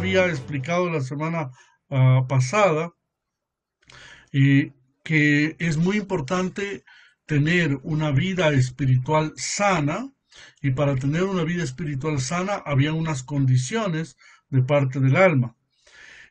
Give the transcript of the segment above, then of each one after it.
había explicado la semana ah, pasada, que es muy importante tener una vida espiritual sana y para tener una vida espiritual sana había unas condiciones de parte del alma.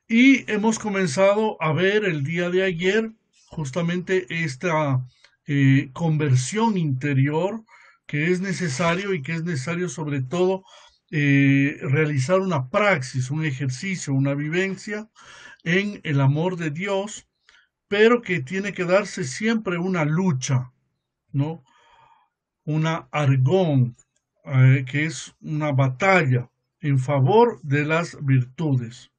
Y hemos comenzado a ver el día de ayer justamente esta eh, conversión interior que es necesario y que es necesario sobre todo eh, realizar una praxis, un ejercicio, una vivencia en el amor de Dios, pero que tiene que darse siempre una lucha, ¿no? Una argón, eh, que es una batalla en favor de las virtudes.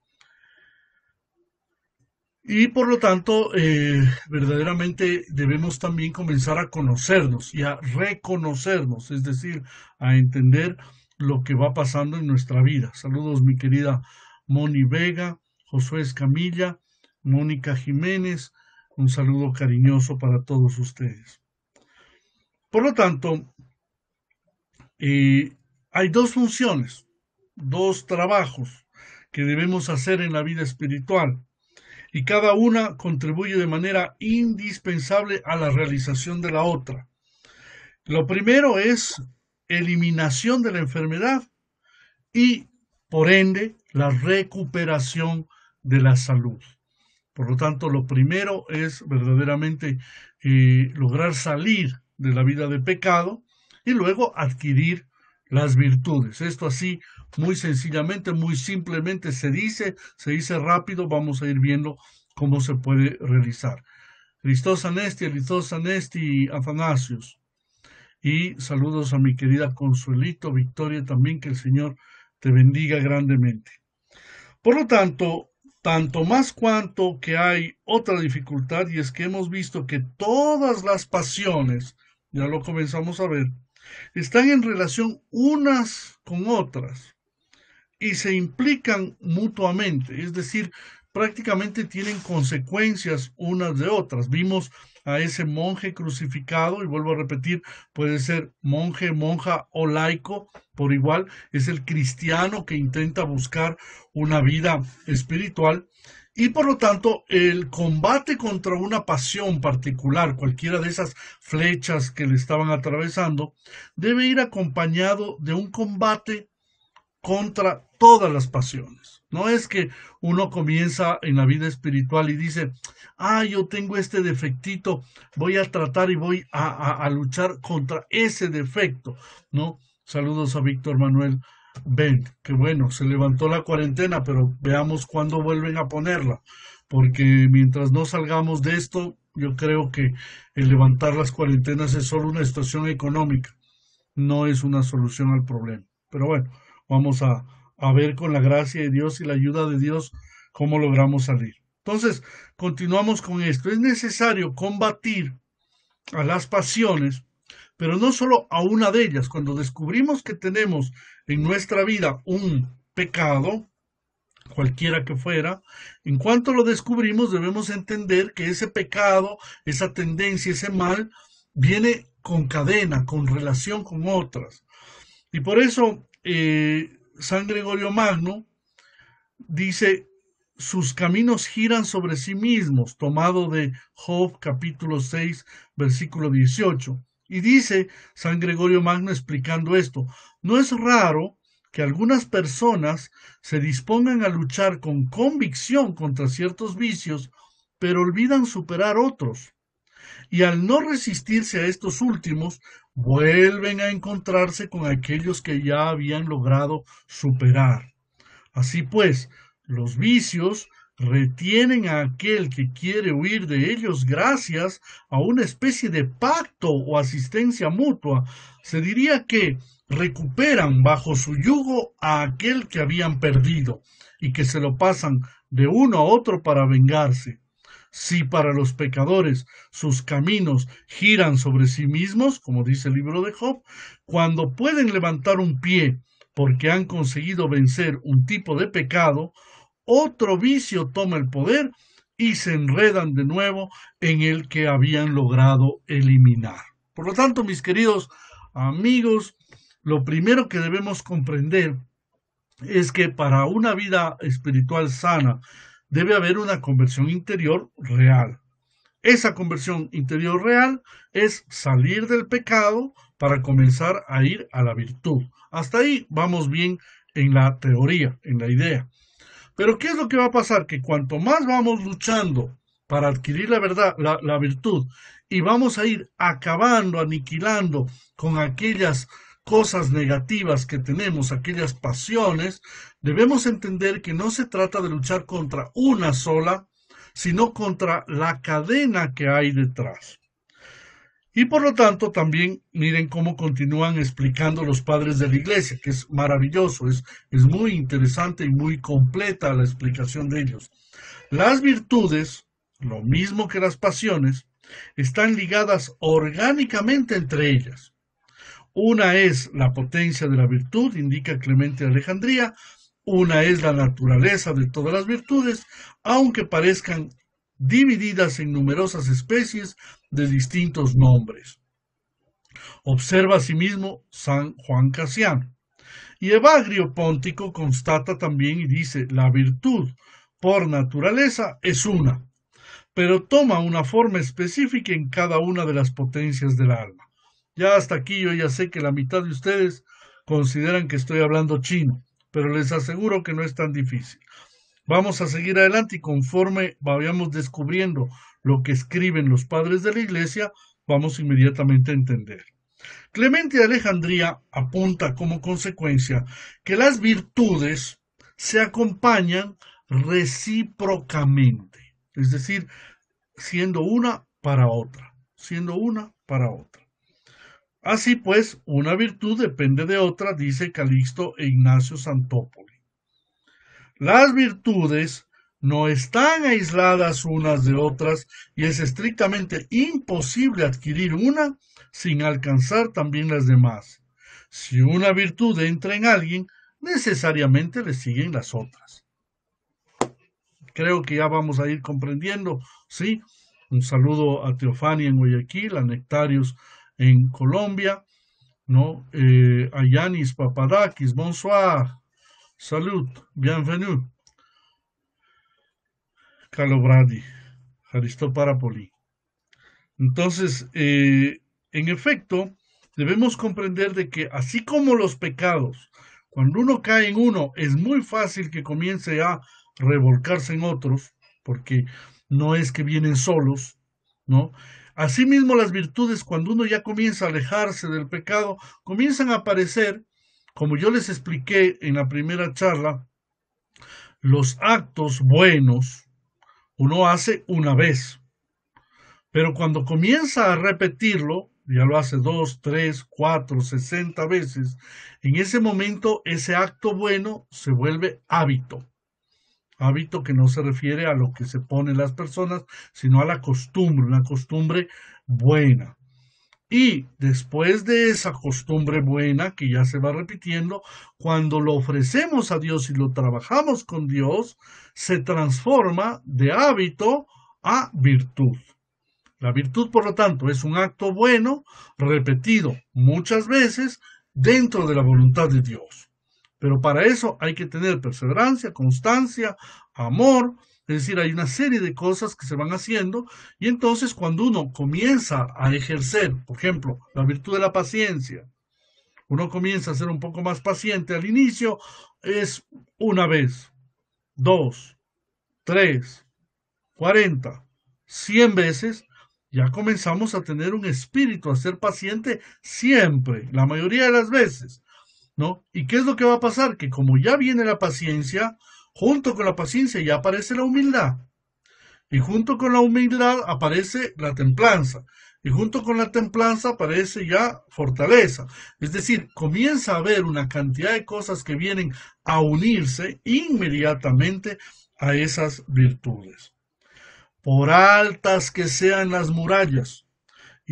Y por lo tanto, eh, verdaderamente debemos también comenzar a conocernos y a reconocernos, es decir, a entender lo que va pasando en nuestra vida. Saludos mi querida Moni Vega, Josué Escamilla, Mónica Jiménez, un saludo cariñoso para todos ustedes. Por lo tanto, eh, hay dos funciones, dos trabajos que debemos hacer en la vida espiritual y cada una contribuye de manera indispensable a la realización de la otra. Lo primero es eliminación de la enfermedad y, por ende, la recuperación de la salud. Por lo tanto, lo primero es verdaderamente eh, lograr salir de la vida de pecado y luego adquirir las virtudes. Esto así, muy sencillamente, muy simplemente se dice, se dice rápido, vamos a ir viendo cómo se puede realizar. Cristos Anesti, Cristos Anesti, Afanasios. Y saludos a mi querida Consuelito Victoria también, que el Señor te bendiga grandemente. Por lo tanto, tanto más cuanto que hay otra dificultad y es que hemos visto que todas las pasiones, ya lo comenzamos a ver, están en relación unas con otras y se implican mutuamente, es decir, prácticamente tienen consecuencias unas de otras. Vimos a ese monje crucificado, y vuelvo a repetir, puede ser monje, monja o laico, por igual, es el cristiano que intenta buscar una vida espiritual. Y por lo tanto, el combate contra una pasión particular, cualquiera de esas flechas que le estaban atravesando, debe ir acompañado de un combate contra todas las pasiones. No es que uno comienza en la vida espiritual y dice, ah, yo tengo este defectito, voy a tratar y voy a, luchar contra ese defecto, ¿no? Saludos a Víctor Manuel. Ben, que bueno, se levantó la cuarentena, pero veamos cuándo vuelven a ponerla, porque mientras no salgamos de esto, yo creo que el levantar las cuarentenas es solo una estación económica, no es una solución al problema. Pero bueno, vamos a, a ver con la gracia de Dios y la ayuda de Dios cómo logramos salir. Entonces, continuamos con esto. Es necesario combatir a las pasiones, pero no solo a una de ellas. Cuando descubrimos que tenemos en nuestra vida un pecado, cualquiera que fuera, en cuanto lo descubrimos debemos entender que ese pecado, esa tendencia, ese mal, viene con cadena, con relación con otras. Y por eso eh, San Gregorio Magno dice, sus caminos giran sobre sí mismos, tomado de Job capítulo 6, versículo 18. Y dice San Gregorio Magno explicando esto, no es raro que algunas personas se dispongan a luchar con convicción contra ciertos vicios, pero olvidan superar otros y al no resistirse a estos últimos, vuelven a encontrarse con aquellos que ya habían logrado superar. Así pues, los vicios retienen a aquel que quiere huir de ellos gracias a una especie de pacto o asistencia mutua. Se diría que recuperan bajo su yugo a aquel que habían perdido y que se lo pasan de uno a otro para vengarse. Si para los pecadores sus caminos giran sobre sí mismos, como dice el libro de Job, cuando pueden levantar un pie porque han conseguido vencer un tipo de pecado, otro vicio toma el poder y se enredan de nuevo en el que habían logrado eliminar. Por lo tanto, mis queridos amigos, lo primero que debemos comprender es que para una vida espiritual sana, debe haber una conversión interior real. Esa conversión interior real es salir del pecado para comenzar a ir a la virtud. Hasta ahí vamos bien en la teoría, en la idea. Pero ¿qué es lo que va a pasar? Que cuanto más vamos luchando para adquirir la verdad, la, virtud, y vamos a ir acabando, aniquilando con aquellas cosas negativas que tenemos, aquellas pasiones, Debemos entender que no se trata de luchar contra una sola, sino contra la cadena que hay detrás. Y por lo tanto, también miren cómo continúan explicando los padres de la iglesia, que es maravilloso, es, muy interesante y muy completa la explicación de ellos. Las virtudes, lo mismo que las pasiones, están ligadas orgánicamente entre ellas. Una es la potencia de la virtud, indica Clemente de Alejandría, una es la naturaleza de todas las virtudes, aunque parezcan divididas en numerosas especies de distintos nombres. Observa asimismo San Juan Casiano. Y Evagrio Póntico constata también y dice, la virtud por naturaleza es una, pero toma una forma específica en cada una de las potencias del alma. Ya hasta aquí yo ya sé que la mitad de ustedes consideran que estoy hablando chino pero les aseguro que no es tan difícil. Vamos a seguir adelante y conforme vayamos descubriendo lo que escriben los padres de la Iglesia, vamos inmediatamente a entender. Clemente de Alejandría apunta como consecuencia que las virtudes se acompañan recíprocamente, es decir, siendo una para otra, siendo una para otra. Así pues, una virtud depende de otra, dice Calixto e Ignacio Santópoli. Las virtudes no están aisladas unas de otras y es estrictamente imposible adquirir una sin alcanzar también las demás. Si una virtud entra en alguien, necesariamente le siguen las otras. Creo que ya vamos a ir comprendiendo, ¿sí? Un saludo a Teofania en Guayaquil, a Nectarius en Colombia, ¿no? Eh, Papadakis, bonsoir, salud, bienvenue. Calobradi, Haristo Parapoli. Entonces, eh, en efecto, debemos comprender de que así como los pecados, cuando uno cae en uno, es muy fácil que comience a revolcarse en otros, porque no es que vienen solos, ¿no? Asimismo, las virtudes, cuando uno ya comienza a alejarse del pecado, comienzan a aparecer, como yo les expliqué en la primera charla, los actos buenos uno hace una vez, pero cuando comienza a repetirlo, ya lo hace dos, tres, cuatro, sesenta veces, en ese momento ese acto bueno se vuelve hábito hábito que no se refiere a lo que se ponen las personas, sino a la costumbre, una costumbre buena. Y después de esa costumbre buena que ya se va repitiendo, cuando lo ofrecemos a Dios y lo trabajamos con Dios, se transforma de hábito a virtud. La virtud, por lo tanto, es un acto bueno repetido muchas veces dentro de la voluntad de Dios. Pero para eso hay que tener perseverancia, constancia, amor, es decir, hay una serie de cosas que se van haciendo y entonces cuando uno comienza a ejercer, por ejemplo, la virtud de la paciencia, uno comienza a ser un poco más paciente al inicio, es una vez, dos, tres, cuarenta, cien veces, ya comenzamos a tener un espíritu, a ser paciente siempre, la mayoría de las veces. ¿Y qué es lo que va a pasar? Que como ya viene la paciencia, junto con la paciencia ya aparece la humildad. Y junto con la humildad aparece la templanza. Y junto con la templanza aparece ya fortaleza. Es decir, comienza a haber una cantidad de cosas que vienen a unirse inmediatamente a esas virtudes. Por altas que sean las murallas,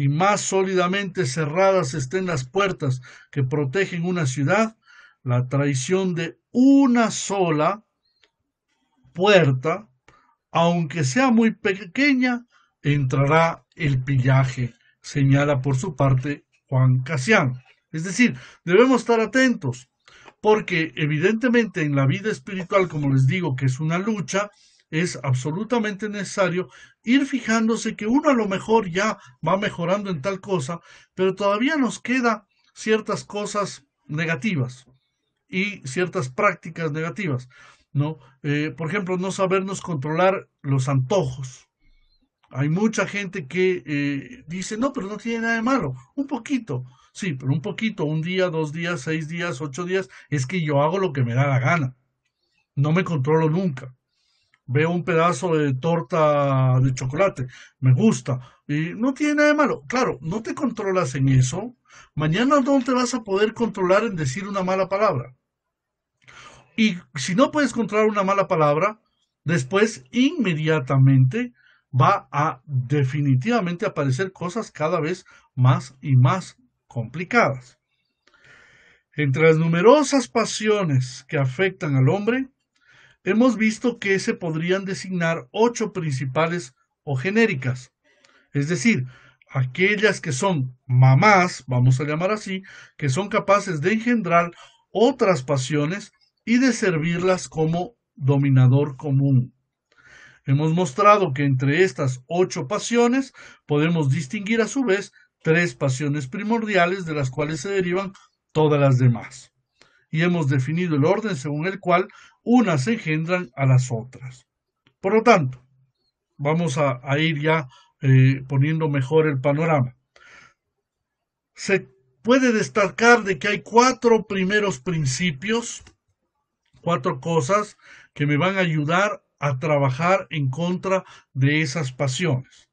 y más sólidamente cerradas estén las puertas que protegen una ciudad, la traición de una sola puerta, aunque sea muy pequeña, entrará el pillaje, señala por su parte Juan Casián. Es decir, debemos estar atentos, porque evidentemente en la vida espiritual, como les digo, que es una lucha, es absolutamente necesario ir fijándose que uno a lo mejor ya va mejorando en tal cosa, pero todavía nos queda ciertas cosas negativas y ciertas prácticas negativas, ¿no? Eh, por ejemplo, no sabernos controlar los antojos. Hay mucha gente que eh, dice, no, pero no tiene nada de malo. Un poquito, sí, pero un poquito, un día, dos días, seis días, ocho días, es que yo hago lo que me da la gana. No me controlo nunca veo un pedazo de torta de chocolate, me gusta, y no tiene nada de malo. Claro, no te controlas en eso. Mañana no te vas a poder controlar en decir una mala palabra. Y si no puedes controlar una mala palabra, después inmediatamente va a definitivamente aparecer cosas cada vez más y más complicadas. Entre las numerosas pasiones que afectan al hombre, hemos visto que se podrían designar ocho principales o genéricas, es decir, aquellas que son mamás, vamos a llamar así, que son capaces de engendrar otras pasiones y de servirlas como dominador común. Hemos mostrado que entre estas ocho pasiones podemos distinguir a su vez tres pasiones primordiales de las cuales se derivan todas las demás. Y hemos definido el orden según el cual unas engendran a las otras. Por lo tanto, vamos a, ir ya eh, poniendo mejor el panorama. Se puede destacar de que hay cuatro primeros principios, cuatro cosas que me van a ayudar a trabajar en contra de esas pasiones.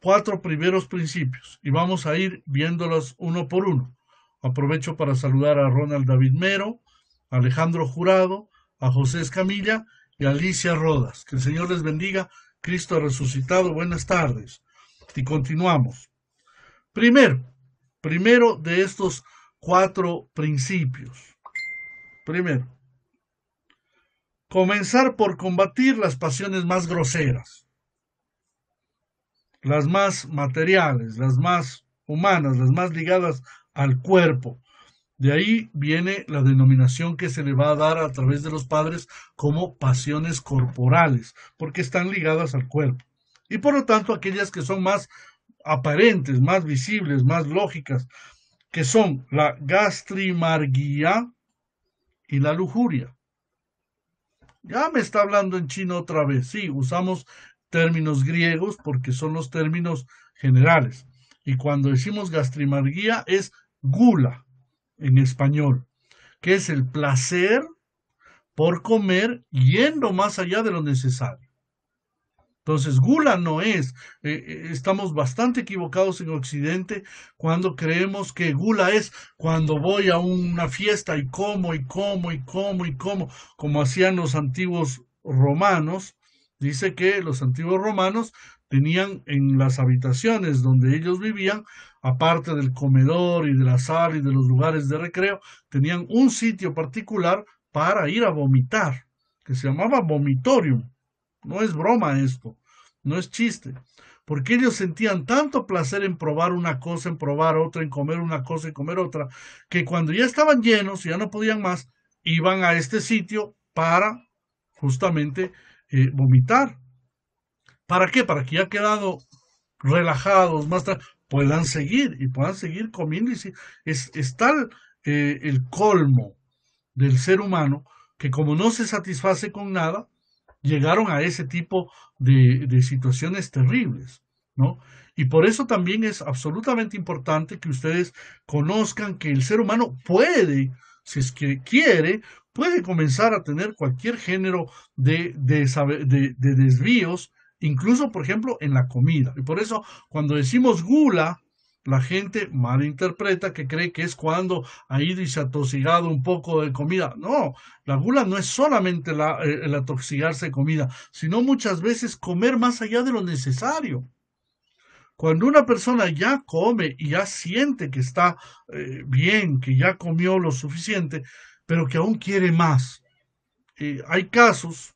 Cuatro primeros principios y vamos a ir viéndolos uno por uno. Aprovecho para saludar a Ronald David Mero, Alejandro Jurado, a José Escamilla y a Alicia Rodas. Que el Señor les bendiga. Cristo resucitado. Buenas tardes. Y continuamos. Primero, primero de estos cuatro principios. Primero, comenzar por combatir las pasiones más groseras, las más materiales, las más humanas, las más ligadas al cuerpo, de ahí viene la denominación que se le va a dar a través de los padres como pasiones corporales, porque están ligadas al cuerpo. Y por lo tanto, aquellas que son más aparentes, más visibles, más lógicas, que son la gastrimarguía y la lujuria. Ya me está hablando en chino otra vez. Sí, usamos términos griegos porque son los términos generales. Y cuando decimos gastrimarguía es gula, en español, que es el placer por comer yendo más allá de lo necesario. Entonces, gula no es. Eh, eh, estamos bastante equivocados en Occidente cuando creemos que gula es cuando voy a una fiesta y como y como y como y como, como hacían los antiguos romanos. Dice que los antiguos romanos tenían en las habitaciones donde ellos vivían, aparte del comedor y de la sala y de los lugares de recreo, tenían un sitio particular para ir a vomitar, que se llamaba vomitorium. No es broma esto, no es chiste, porque ellos sentían tanto placer en probar una cosa, en probar otra, en comer una cosa y comer otra, que cuando ya estaban llenos y ya no podían más, iban a este sitio para justamente eh, vomitar. ¿Para qué? Para que ya quedado relajados, más puedan seguir y puedan seguir comiendo. Y si, es, tal eh, el colmo del ser humano que como no se satisface con nada, llegaron a ese tipo de, situaciones terribles, ¿no? Y por eso también es absolutamente importante que ustedes conozcan que el ser humano puede, si es que quiere, puede comenzar a tener cualquier género de, de desvíos incluso por ejemplo en la comida. Y por eso cuando decimos gula, la gente malinterpreta que cree que es cuando ha ido y se ha tosigado un poco de comida. No, la gula no es solamente eh, el atoxigarse de comida, sino muchas veces comer más allá de lo necesario. Cuando una persona ya come y ya siente que está eh, bien, que ya comió lo suficiente, pero que aún quiere más. Eh, hay casos,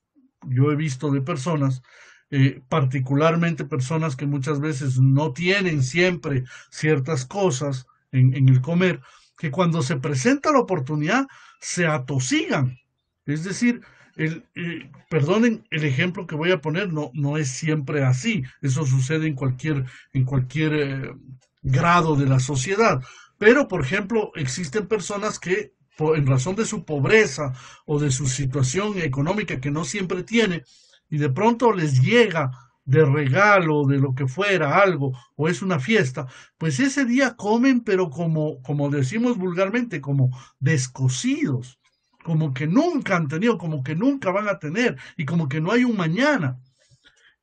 yo he visto de personas eh, particularmente personas que muchas veces no tienen siempre ciertas cosas en, el comer, que cuando se presenta la oportunidad se atosigan. Es decir, el, eh, perdonen el ejemplo que voy a poner, no, no es siempre así, eso sucede en cualquier, en cualquier eh, grado de la sociedad. Pero, por ejemplo, existen personas que en razón de su pobreza o de su situación económica que no siempre tiene, y de pronto les llega de regalo, de lo que fuera, algo, o es una fiesta, pues ese día comen, pero como, como decimos vulgarmente, como descocidos, como que nunca han tenido, como que nunca van a tener, y como que no hay un mañana.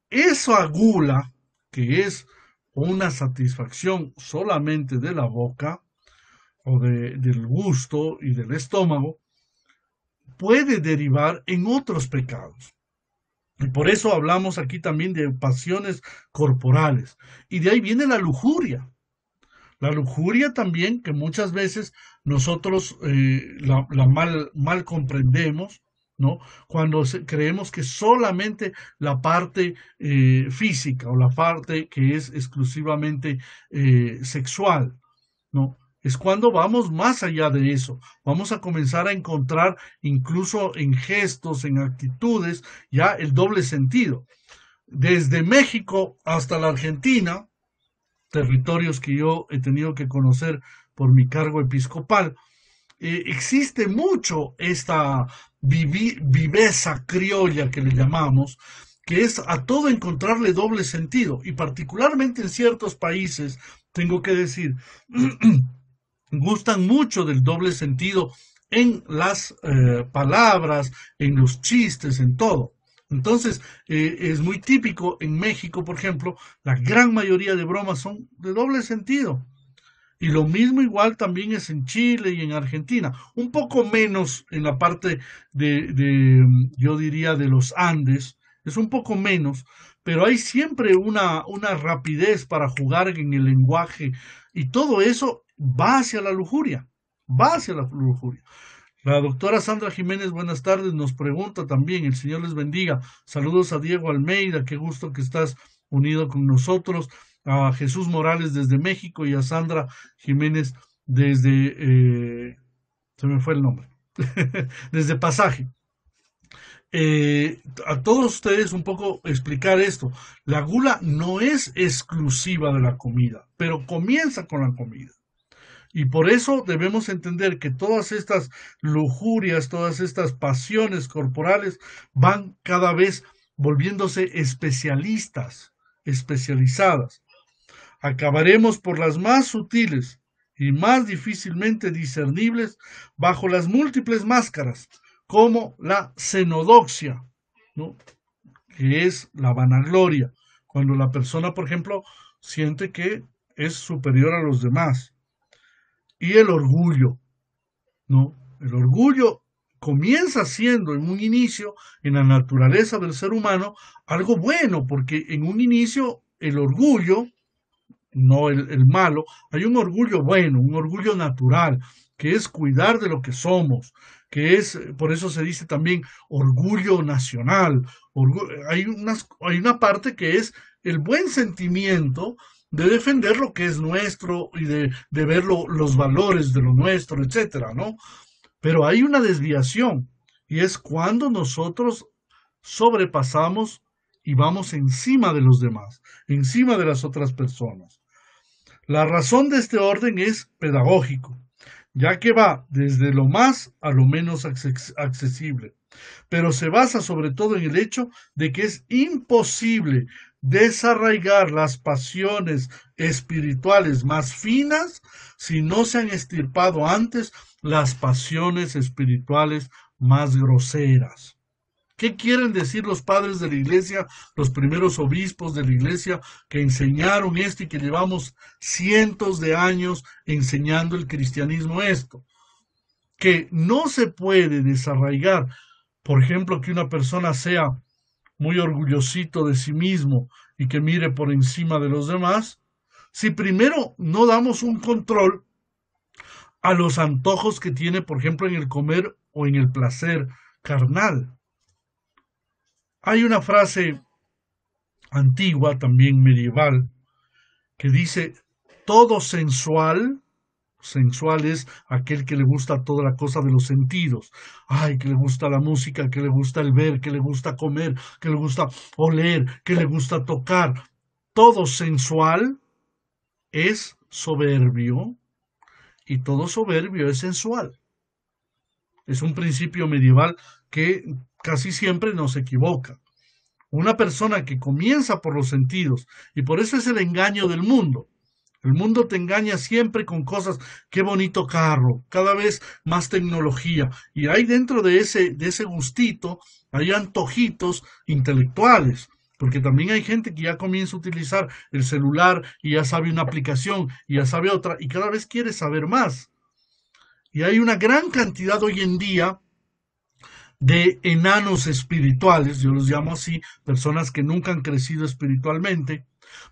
Eso agula, que es una satisfacción solamente de la boca, o de, del gusto y del estómago, puede derivar en otros pecados. Y por eso hablamos aquí también de pasiones corporales. Y de ahí viene la lujuria. La lujuria también, que muchas veces nosotros eh, la, mal, mal comprendemos, ¿no? Cuando creemos que solamente la parte eh, física o la parte que es exclusivamente eh, sexual, ¿no? es cuando vamos más allá de eso. Vamos a comenzar a encontrar incluso en gestos, en actitudes, ya el doble sentido. Desde México hasta la Argentina, territorios que yo he tenido que conocer por mi cargo episcopal, eh, existe mucho esta viveza criolla que le llamamos, que es a todo encontrarle doble sentido, y particularmente en ciertos países, tengo que decir, gustan mucho del doble sentido en las eh, palabras, en los chistes, en todo. Entonces, eh, es muy típico en México, por ejemplo, la gran mayoría de bromas son de doble sentido. Y lo mismo igual también es en Chile y en Argentina. Un poco menos en la parte de, de yo diría, de los Andes. Es un poco menos, pero hay siempre una, una rapidez para jugar en el lenguaje. Y todo eso va hacia la lujuria, va hacia la lujuria. La doctora Sandra Jiménez, buenas tardes, nos pregunta también, el Señor les bendiga. Saludos a Diego Almeida, qué gusto que estás unido con nosotros, a Jesús Morales desde México y a Sandra Jiménez desde, eh, se me fue el nombre, desde Pasaje. Eh, a todos ustedes un poco explicar esto. La gula no es exclusiva de la comida, pero comienza con la comida. Y por eso debemos entender que todas estas lujurias, todas estas pasiones corporales van cada vez volviéndose especialistas, especializadas. Acabaremos por las más sutiles y más difícilmente discernibles bajo las múltiples máscaras, como la cenodoxia, que es la vanagloria, cuando la persona, por ejemplo, siente que es superior a los demás y el orgullo. ¿no? El orgullo comienza siendo en un inicio, en la naturaleza del ser humano, algo bueno, porque en un inicio el orgullo, no el, malo, hay un orgullo bueno, un orgullo natural, que es cuidar de lo que somos, que es, por eso se dice también orgullo nacional. hay, hay una parte que es el buen sentimiento de defender lo que es nuestro y de, ver los valores de lo nuestro, etcétera, ¿no? Pero hay una desviación y es cuando nosotros sobrepasamos y vamos encima de los demás, encima de las otras personas. La razón de este orden es pedagógico, ya que va desde lo más a lo menos accesible, pero se basa sobre todo en el hecho de que es imposible desarraigar las pasiones espirituales más finas si no se han estirpado antes las pasiones espirituales más groseras. ¿Qué quieren decir los padres de la iglesia, los primeros obispos de la iglesia que enseñaron esto y que llevamos cientos de años enseñando el cristianismo esto? Que no se puede desarraigar, por ejemplo, que una persona sea muy orgullosito de sí mismo y que mire por encima de los demás, si primero no damos un control a los antojos que tiene, por ejemplo, en el comer o en el placer carnal. Hay una frase antigua, también medieval, que dice, todo sensual sensual es aquel que le gusta toda la cosa de los sentidos. Ay, que le gusta la música, que le gusta el ver, que le gusta comer, que le gusta oler, que le gusta tocar. Todo sensual es soberbio y todo soberbio es sensual. Es un principio medieval que casi siempre nos equivoca. Una persona que comienza por los sentidos, y por eso es el engaño del mundo, el mundo te engaña siempre con cosas, qué bonito carro, cada vez más tecnología. Y hay dentro de ese, de ese gustito, hay antojitos intelectuales porque también hay gente que ya comienza a utilizar el celular y ya sabe una aplicación y ya sabe otra y cada vez quiere saber más. Y hay una gran cantidad hoy en día de enanos espirituales, yo los llamo así, personas que nunca han crecido espiritualmente,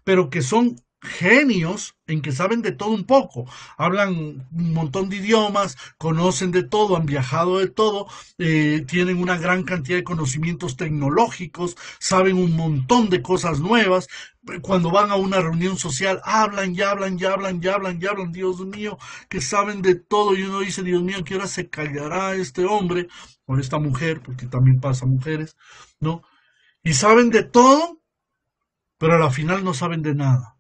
pero que son genios en que saben de todo un poco, hablan un montón de idiomas, conocen de todo, han viajado de todo, eh, tienen una gran cantidad de conocimientos tecnológicos, saben un montón de cosas nuevas. Cuando van a una reunión social, hablan y hablan y hablan y hablan y hablan, Dios mío, que saben de todo y uno dice, Dios mío, que qué hora se callará este hombre o esta mujer? Porque también pasa mujeres, ¿no? Y saben de todo, pero a la final no saben de nada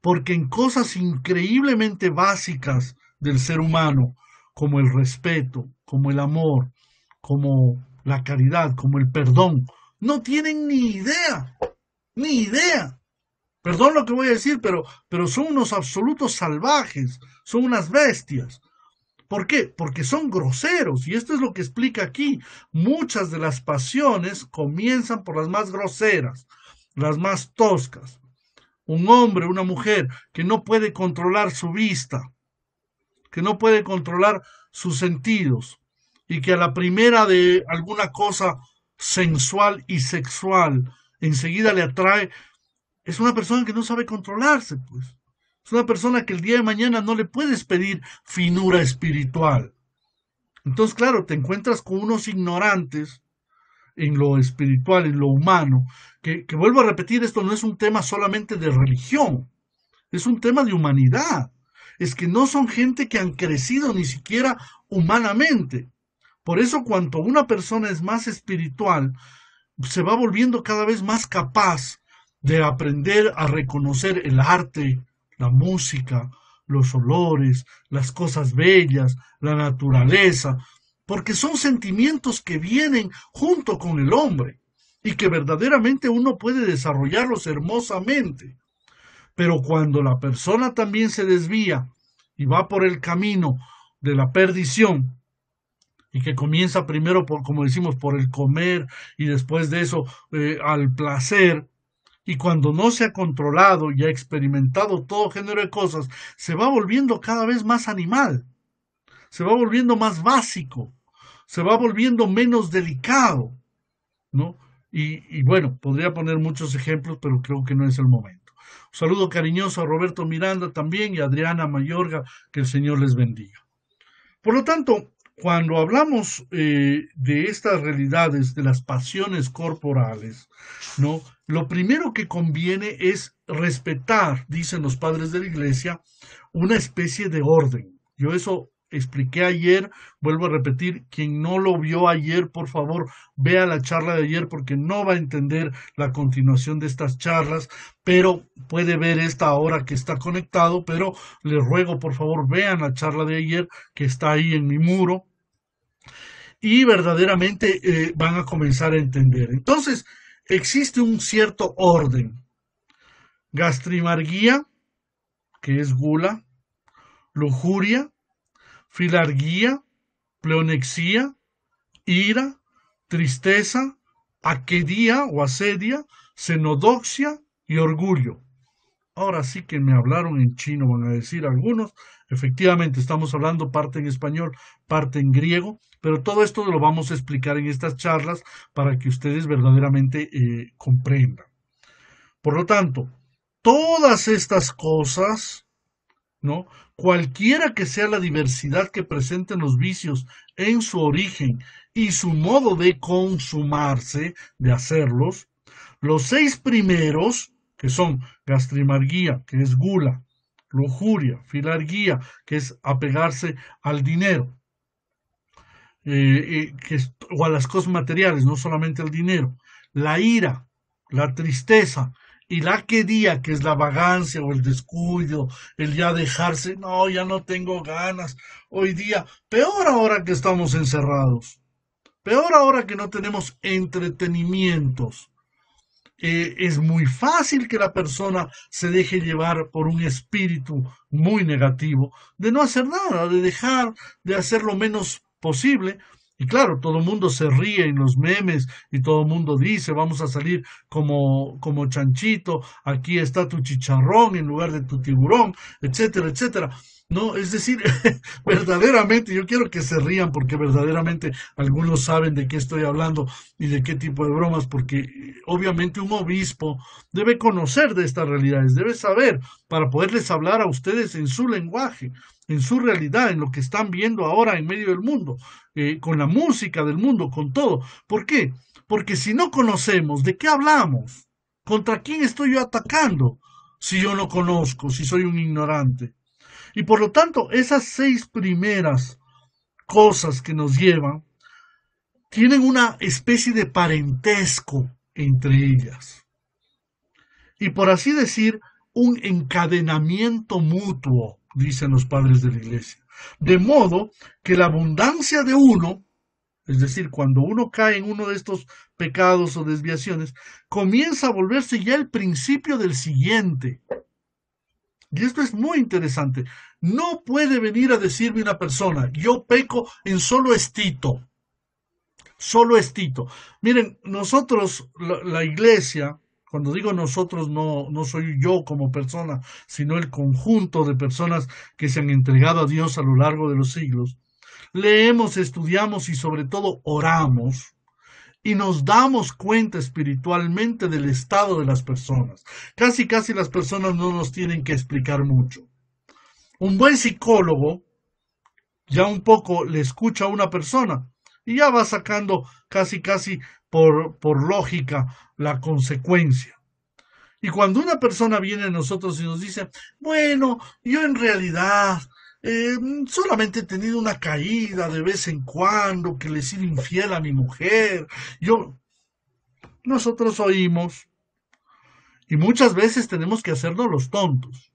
porque en cosas increíblemente básicas del ser humano, como el respeto, como el amor, como la caridad, como el perdón, no tienen ni idea, ni idea. Perdón lo que voy a decir, pero, pero son unos absolutos salvajes, son unas bestias. ¿Por qué? Porque son groseros. Y esto es lo que explica aquí. Muchas de las pasiones comienzan por las más groseras, las más toscas, un hombre, una mujer que no puede controlar su vista, que no puede controlar sus sentidos y que a la primera de alguna cosa sensual y sexual enseguida le atrae, es una persona que no sabe controlarse, pues. Es una persona que el día de mañana no le puedes pedir finura espiritual. Entonces, claro, te encuentras con unos ignorantes en lo espiritual, en lo humano, que, vuelvo a repetir, esto no es un tema solamente de religión, es un tema de humanidad. Es que no son gente que han crecido ni siquiera humanamente. Por eso cuanto una persona es más espiritual, se va volviendo cada vez más capaz de aprender a reconocer el arte, la música, los olores, las cosas bellas, la naturaleza, porque son sentimientos que vienen junto con el hombre y que verdaderamente uno puede desarrollarlos hermosamente. Pero cuando la persona también se desvía y va por el camino de la perdición, y que comienza primero por, como decimos, por el comer y después de eso eh, al placer, y cuando no se ha controlado y ha experimentado todo género de cosas, se va volviendo cada vez más animal, se va volviendo más básico, se va volviendo menos delicado, ¿no? Y, bueno, podría poner muchos ejemplos, pero creo que no es el momento. Un saludo cariñoso a Roberto Miranda también y a Adriana Mayorga, que el Señor les bendiga. Por lo tanto, cuando hablamos eh, de estas realidades, de las pasiones corporales, ¿no? Lo primero que conviene es respetar, dicen los padres de la iglesia, una especie de orden. Yo eso expliqué ayer, vuelvo a repetir, quien no lo vio ayer, por favor, vea la charla de ayer porque no va a entender la continuación de estas charlas, pero puede ver esta ahora que está conectado, pero les ruego, por favor, vean la charla de ayer que está ahí en mi muro y verdaderamente eh, van a comenzar a entender. Entonces, existe un cierto orden. Gastrimarguía, que es gula, lujuria, filarguía, pleonexía, ira, tristeza, aquedía o asedia, cenodoxia y orgullo. Ahora sí que me hablaron en chino, van a decir algunos. Efectivamente, estamos hablando parte en español, parte en griego, pero todo esto lo vamos a explicar en estas charlas para que ustedes verdaderamente eh, comprendan. Por lo tanto, todas estas cosas Cualquiera que sea la diversidad que presenten los vicios en su origen y su modo de consumarse, de hacerlos, los seis primeros, que son gastrimarguía, que es gula, lujuria, filarguía, que es apegarse al dinero, eh, eh, o a las cosas materiales, no solamente al dinero, la ira, la tristeza, y la día, que es la vagancia o el descuido, el ya dejarse, no, ya no tengo ganas, hoy día, peor ahora que estamos encerrados, peor ahora que no tenemos entretenimientos. Eh, es muy fácil que la persona se deje llevar por un espíritu muy negativo de no hacer nada, de dejar de hacer lo menos posible y claro, todo el mundo se ríe en los memes y todo el mundo dice, vamos a salir como, como chanchito, aquí está tu chicharrón en lugar de tu tiburón, etcétera, etcétera. No, es decir, verdaderamente, yo quiero que se rían porque verdaderamente algunos saben de qué estoy hablando y de qué tipo de bromas, porque eh, obviamente un obispo debe conocer de estas realidades, debe saber para poderles hablar a ustedes en su lenguaje en su realidad, en lo que están viendo ahora en medio del mundo, eh, con la música del mundo, con todo. ¿Por qué? Porque si no conocemos, ¿de qué hablamos? ¿Contra quién estoy yo atacando? Si yo no conozco, si soy un ignorante. Y por lo tanto, esas seis primeras cosas que nos llevan tienen una especie de parentesco entre ellas. Y por así decir, un encadenamiento mutuo dicen los padres de la iglesia. De modo que la abundancia de uno, es decir, cuando uno cae en uno de estos pecados o desviaciones, comienza a volverse ya el principio del siguiente. Y esto es muy interesante. No puede venir a decirme una persona, yo peco en solo estito. Solo estito. Miren, nosotros, la, la iglesia, cuando digo nosotros, no, no soy yo como persona, sino el conjunto de personas que se han entregado a Dios a lo largo de los siglos. Leemos, estudiamos y sobre todo oramos y nos damos cuenta espiritualmente del estado de las personas. Casi, casi las personas no nos tienen que explicar mucho. Un buen psicólogo ya un poco le escucha a una persona y ya va sacando casi casi por, lógica la consecuencia. Y cuando una persona viene a nosotros y nos dice, bueno, yo en realidad eh, solamente he tenido una caída de vez en cuando, que le he sido infiel a mi mujer, yo... Nosotros oímos y muchas veces tenemos que hacernos los tontos.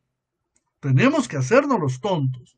Tenemos que hacernos los tontos,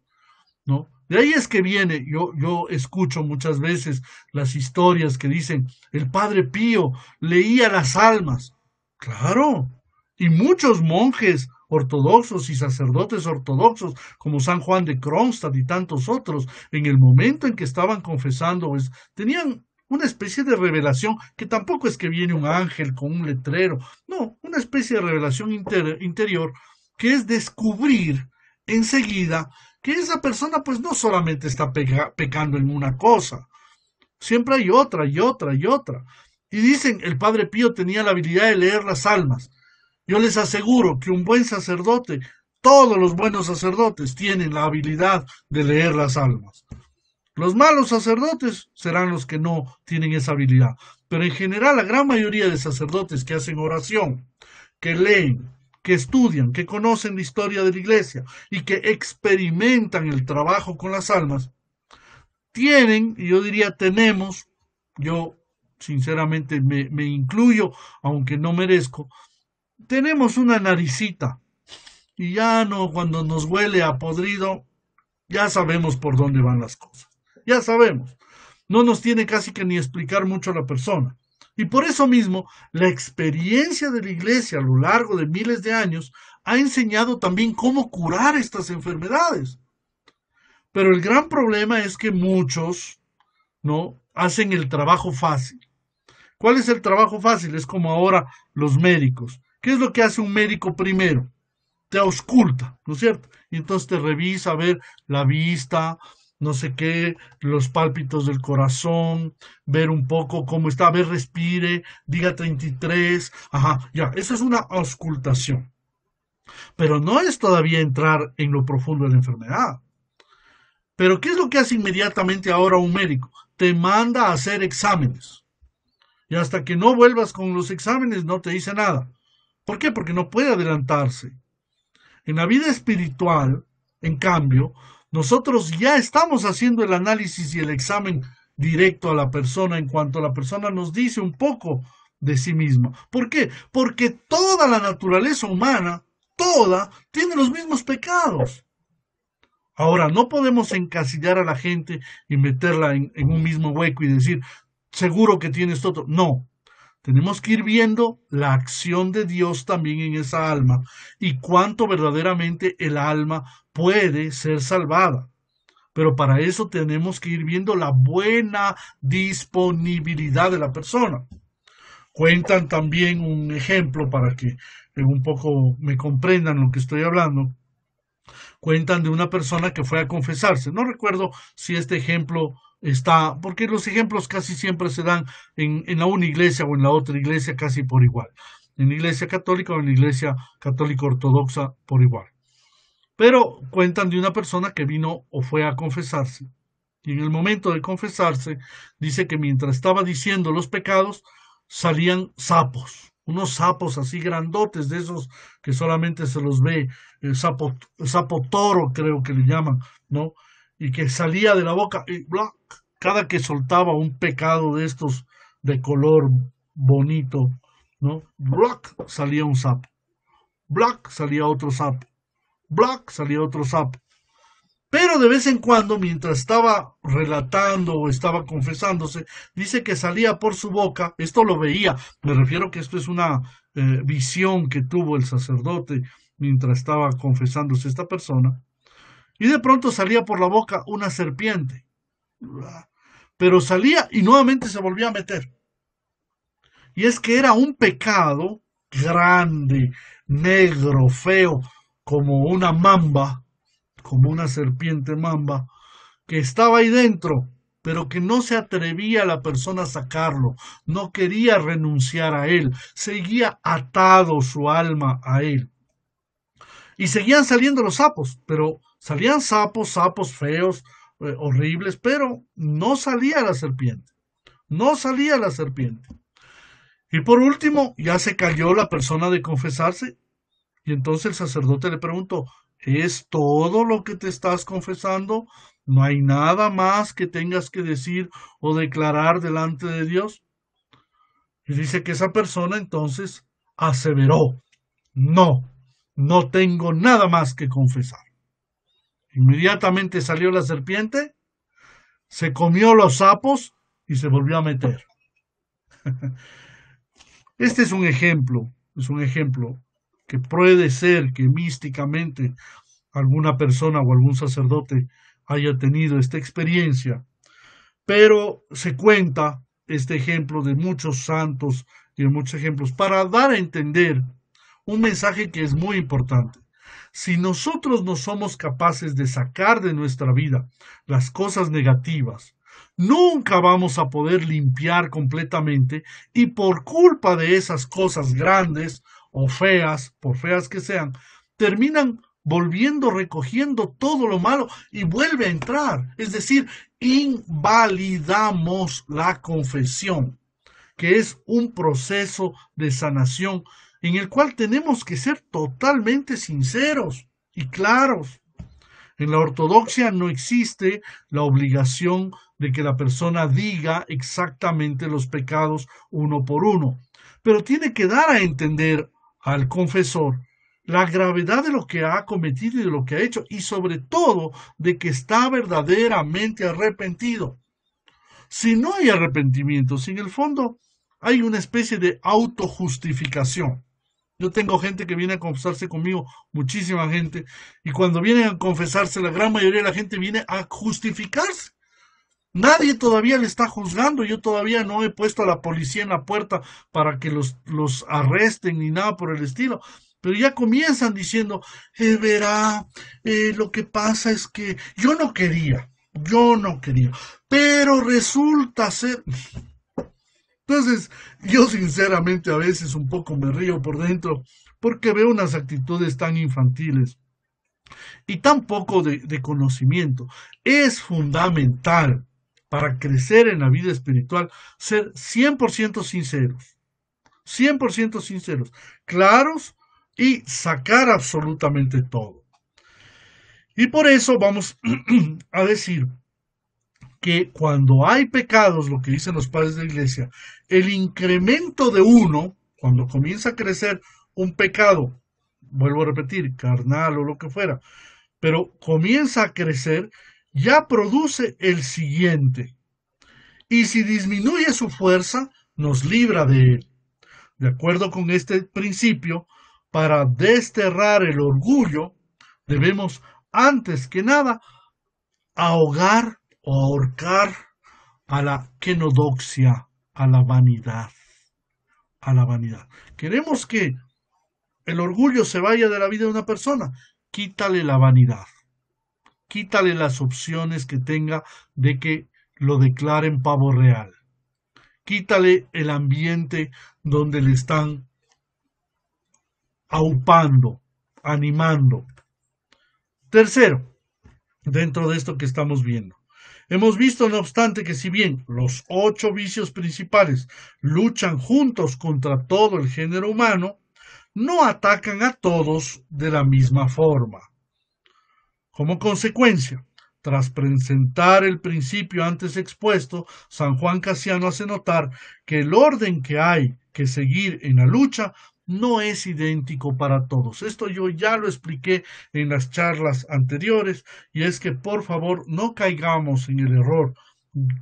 ¿no? De ahí es que viene, yo, yo escucho muchas veces las historias que dicen, el Padre Pío leía las almas. Claro, y muchos monjes ortodoxos y sacerdotes ortodoxos como San Juan de Kronstadt y tantos otros, en el momento en que estaban confesando, pues, tenían una especie de revelación, que tampoco es que viene un ángel con un letrero, no, una especie de revelación interior que es descubrir enseguida esa persona pues no solamente está pecando en una cosa, siempre hay otra y otra y otra. Y dicen, el Padre Pío tenía la habilidad de leer las almas. Yo les aseguro que un buen sacerdote, todos los buenos sacerdotes tienen la habilidad de leer las almas. Los malos sacerdotes serán los que no tienen esa habilidad. Pero en general la gran mayoría de sacerdotes que hacen oración, que leen que estudian, que conocen la historia de la iglesia y que experimentan el trabajo con las almas, tienen, yo diría tenemos, yo sinceramente me, me incluyo, aunque no merezco, tenemos una naricita y ya no, cuando nos huele a podrido, ya sabemos por dónde van las cosas. Ya sabemos. No nos tiene casi que ni explicar mucho la persona. Y por eso mismo, la experiencia de la iglesia a lo largo de miles de años ha enseñado también cómo curar estas enfermedades. Pero el gran problema es que muchos, ¿no? Hacen el trabajo fácil. ¿Cuál es el trabajo fácil? Es como ahora los médicos. ¿Qué es lo que hace un médico primero? Te ausculta, ¿no es cierto? Y entonces te revisa a ver la vista, no sé qué, los pálpitos del corazón, ver un poco cómo está, a ver, respire, diga 33, ajá, ya, eso es una auscultación. Pero no es todavía entrar en lo profundo de la enfermedad. Pero ¿qué es lo que hace inmediatamente ahora un médico? Te manda a hacer exámenes. Y hasta que no vuelvas con los exámenes no te dice nada. ¿Por qué? Porque no puede adelantarse. En la vida espiritual, en cambio, nosotros ya estamos haciendo el análisis y el examen directo a la persona en cuanto la persona nos dice un poco de sí misma. ¿Por qué? Porque toda la naturaleza humana, toda, tiene los mismos pecados. Ahora, no podemos encasillar a la gente y meterla en, un mismo hueco y decir, seguro que tienes todo. No, tenemos que ir viendo la acción de Dios también en esa alma y cuánto verdaderamente el alma puede ser salvada. Pero para eso tenemos que ir viendo la buena disponibilidad de la persona. Cuentan también un ejemplo para que un poco me comprendan lo que estoy hablando. Cuentan de una persona que fue a confesarse. No recuerdo si este ejemplo está, porque los ejemplos casi siempre se dan en, en la una iglesia o en la otra iglesia casi por igual. En la iglesia católica o en la iglesia católica ortodoxa por igual. Pero cuentan de una persona que vino o fue a confesarse. Y en el momento de confesarse, dice que mientras estaba diciendo los pecados, salían sapos, unos sapos así grandotes, de esos que solamente se los ve, el sapo, sapo toro creo que le llaman, ¿no? Y que salía de la boca, y cada que soltaba un pecado de estos de color bonito, ¿no? Black salía un sapo, black salía otro sapo, black, salía otro sapo. Pero de vez en cuando, mientras estaba relatando o estaba confesándose, dice que salía por su boca, esto lo veía, me refiero que esto es una eh, visión que tuvo el sacerdote mientras estaba confesándose esta persona, y de pronto salía por la boca una serpiente, pero salía y nuevamente se volvía a meter. Y es que era un pecado grande, negro, feo, como una mamba, como una serpiente mamba, que estaba ahí dentro, pero que no se atrevía la persona a sacarlo, no quería renunciar a él, seguía atado su alma a él. Y seguían saliendo los sapos, pero salían sapos, sapos feos, eh, horribles, pero no salía la serpiente, no salía la serpiente. Y por último, ya se cayó la persona de confesarse y entonces el sacerdote le preguntó, ¿es todo lo que te estás confesando? ¿No hay nada más que tengas que decir o declarar delante de Dios? Y dice que esa persona entonces aseveró, no, no tengo nada más que confesar. Inmediatamente salió la serpiente, se comió los sapos y se volvió a meter. Este es un ejemplo, es un ejemplo que puede ser que místicamente alguna persona o algún sacerdote haya tenido esta experiencia, pero se cuenta este ejemplo de muchos santos y de muchos ejemplos para dar a entender un mensaje que es muy importante. Si nosotros no somos capaces de sacar de nuestra vida las cosas negativas, nunca vamos a poder limpiar completamente y por culpa de esas cosas grandes o feas, por feas que sean, terminan volviendo, recogiendo todo lo malo y vuelve a entrar. Es decir, invalidamos la confesión, que es un proceso de sanación en el cual tenemos que ser totalmente sinceros y claros. En la ortodoxia no existe la obligación de que la persona diga exactamente los pecados uno por uno, pero tiene que dar a entender al confesor la gravedad de lo que ha cometido y de lo que ha hecho, y sobre todo de que está verdaderamente arrepentido. Si no hay arrepentimiento, sin en el fondo hay una especie de autojustificación. Yo tengo gente que viene a confesarse conmigo, muchísima gente, y cuando vienen a confesarse, la gran mayoría de la gente viene a justificarse. Nadie todavía le está juzgando, yo todavía no he puesto a la policía en la puerta para que los, arresten ni nada por el estilo. Pero ya comienzan diciendo, eh, verá, eh, lo que pasa es que yo no quería, yo no quería, pero resulta ser... Entonces, yo sinceramente a veces un poco me río por dentro porque veo unas actitudes tan infantiles y tan poco de conocimiento. Es fundamental para crecer en la vida espiritual, ser 100% sinceros, 100% sinceros, claros y sacar absolutamente todo. Y por eso vamos a decir que cuando hay pecados, lo que dicen los padres de la iglesia, el incremento de uno, cuando comienza a crecer un pecado, vuelvo a repetir, carnal o lo que fuera, pero comienza a crecer, ya produce el siguiente. Y si disminuye su fuerza, nos libra de él. De acuerdo con este principio, para desterrar el orgullo, debemos antes que nada ahogar o ahorcar a la kenodoxia, a la vanidad, a la vanidad. Queremos que el orgullo se vaya de la vida de una persona, quítale la vanidad quítale las opciones que tenga de que lo declaren pavo real. Quítale el ambiente donde le están aupando, animando. Tercero, dentro de esto que estamos viendo. Hemos visto, no obstante, que si bien los ocho vicios principales luchan juntos contra todo el género humano, no atacan a todos de la misma forma. Como consecuencia, tras presentar el principio antes expuesto, San Juan Casiano hace notar que el orden que hay que seguir en la lucha no es idéntico para todos. Esto yo ya lo expliqué en las charlas anteriores y es que por favor no caigamos en el error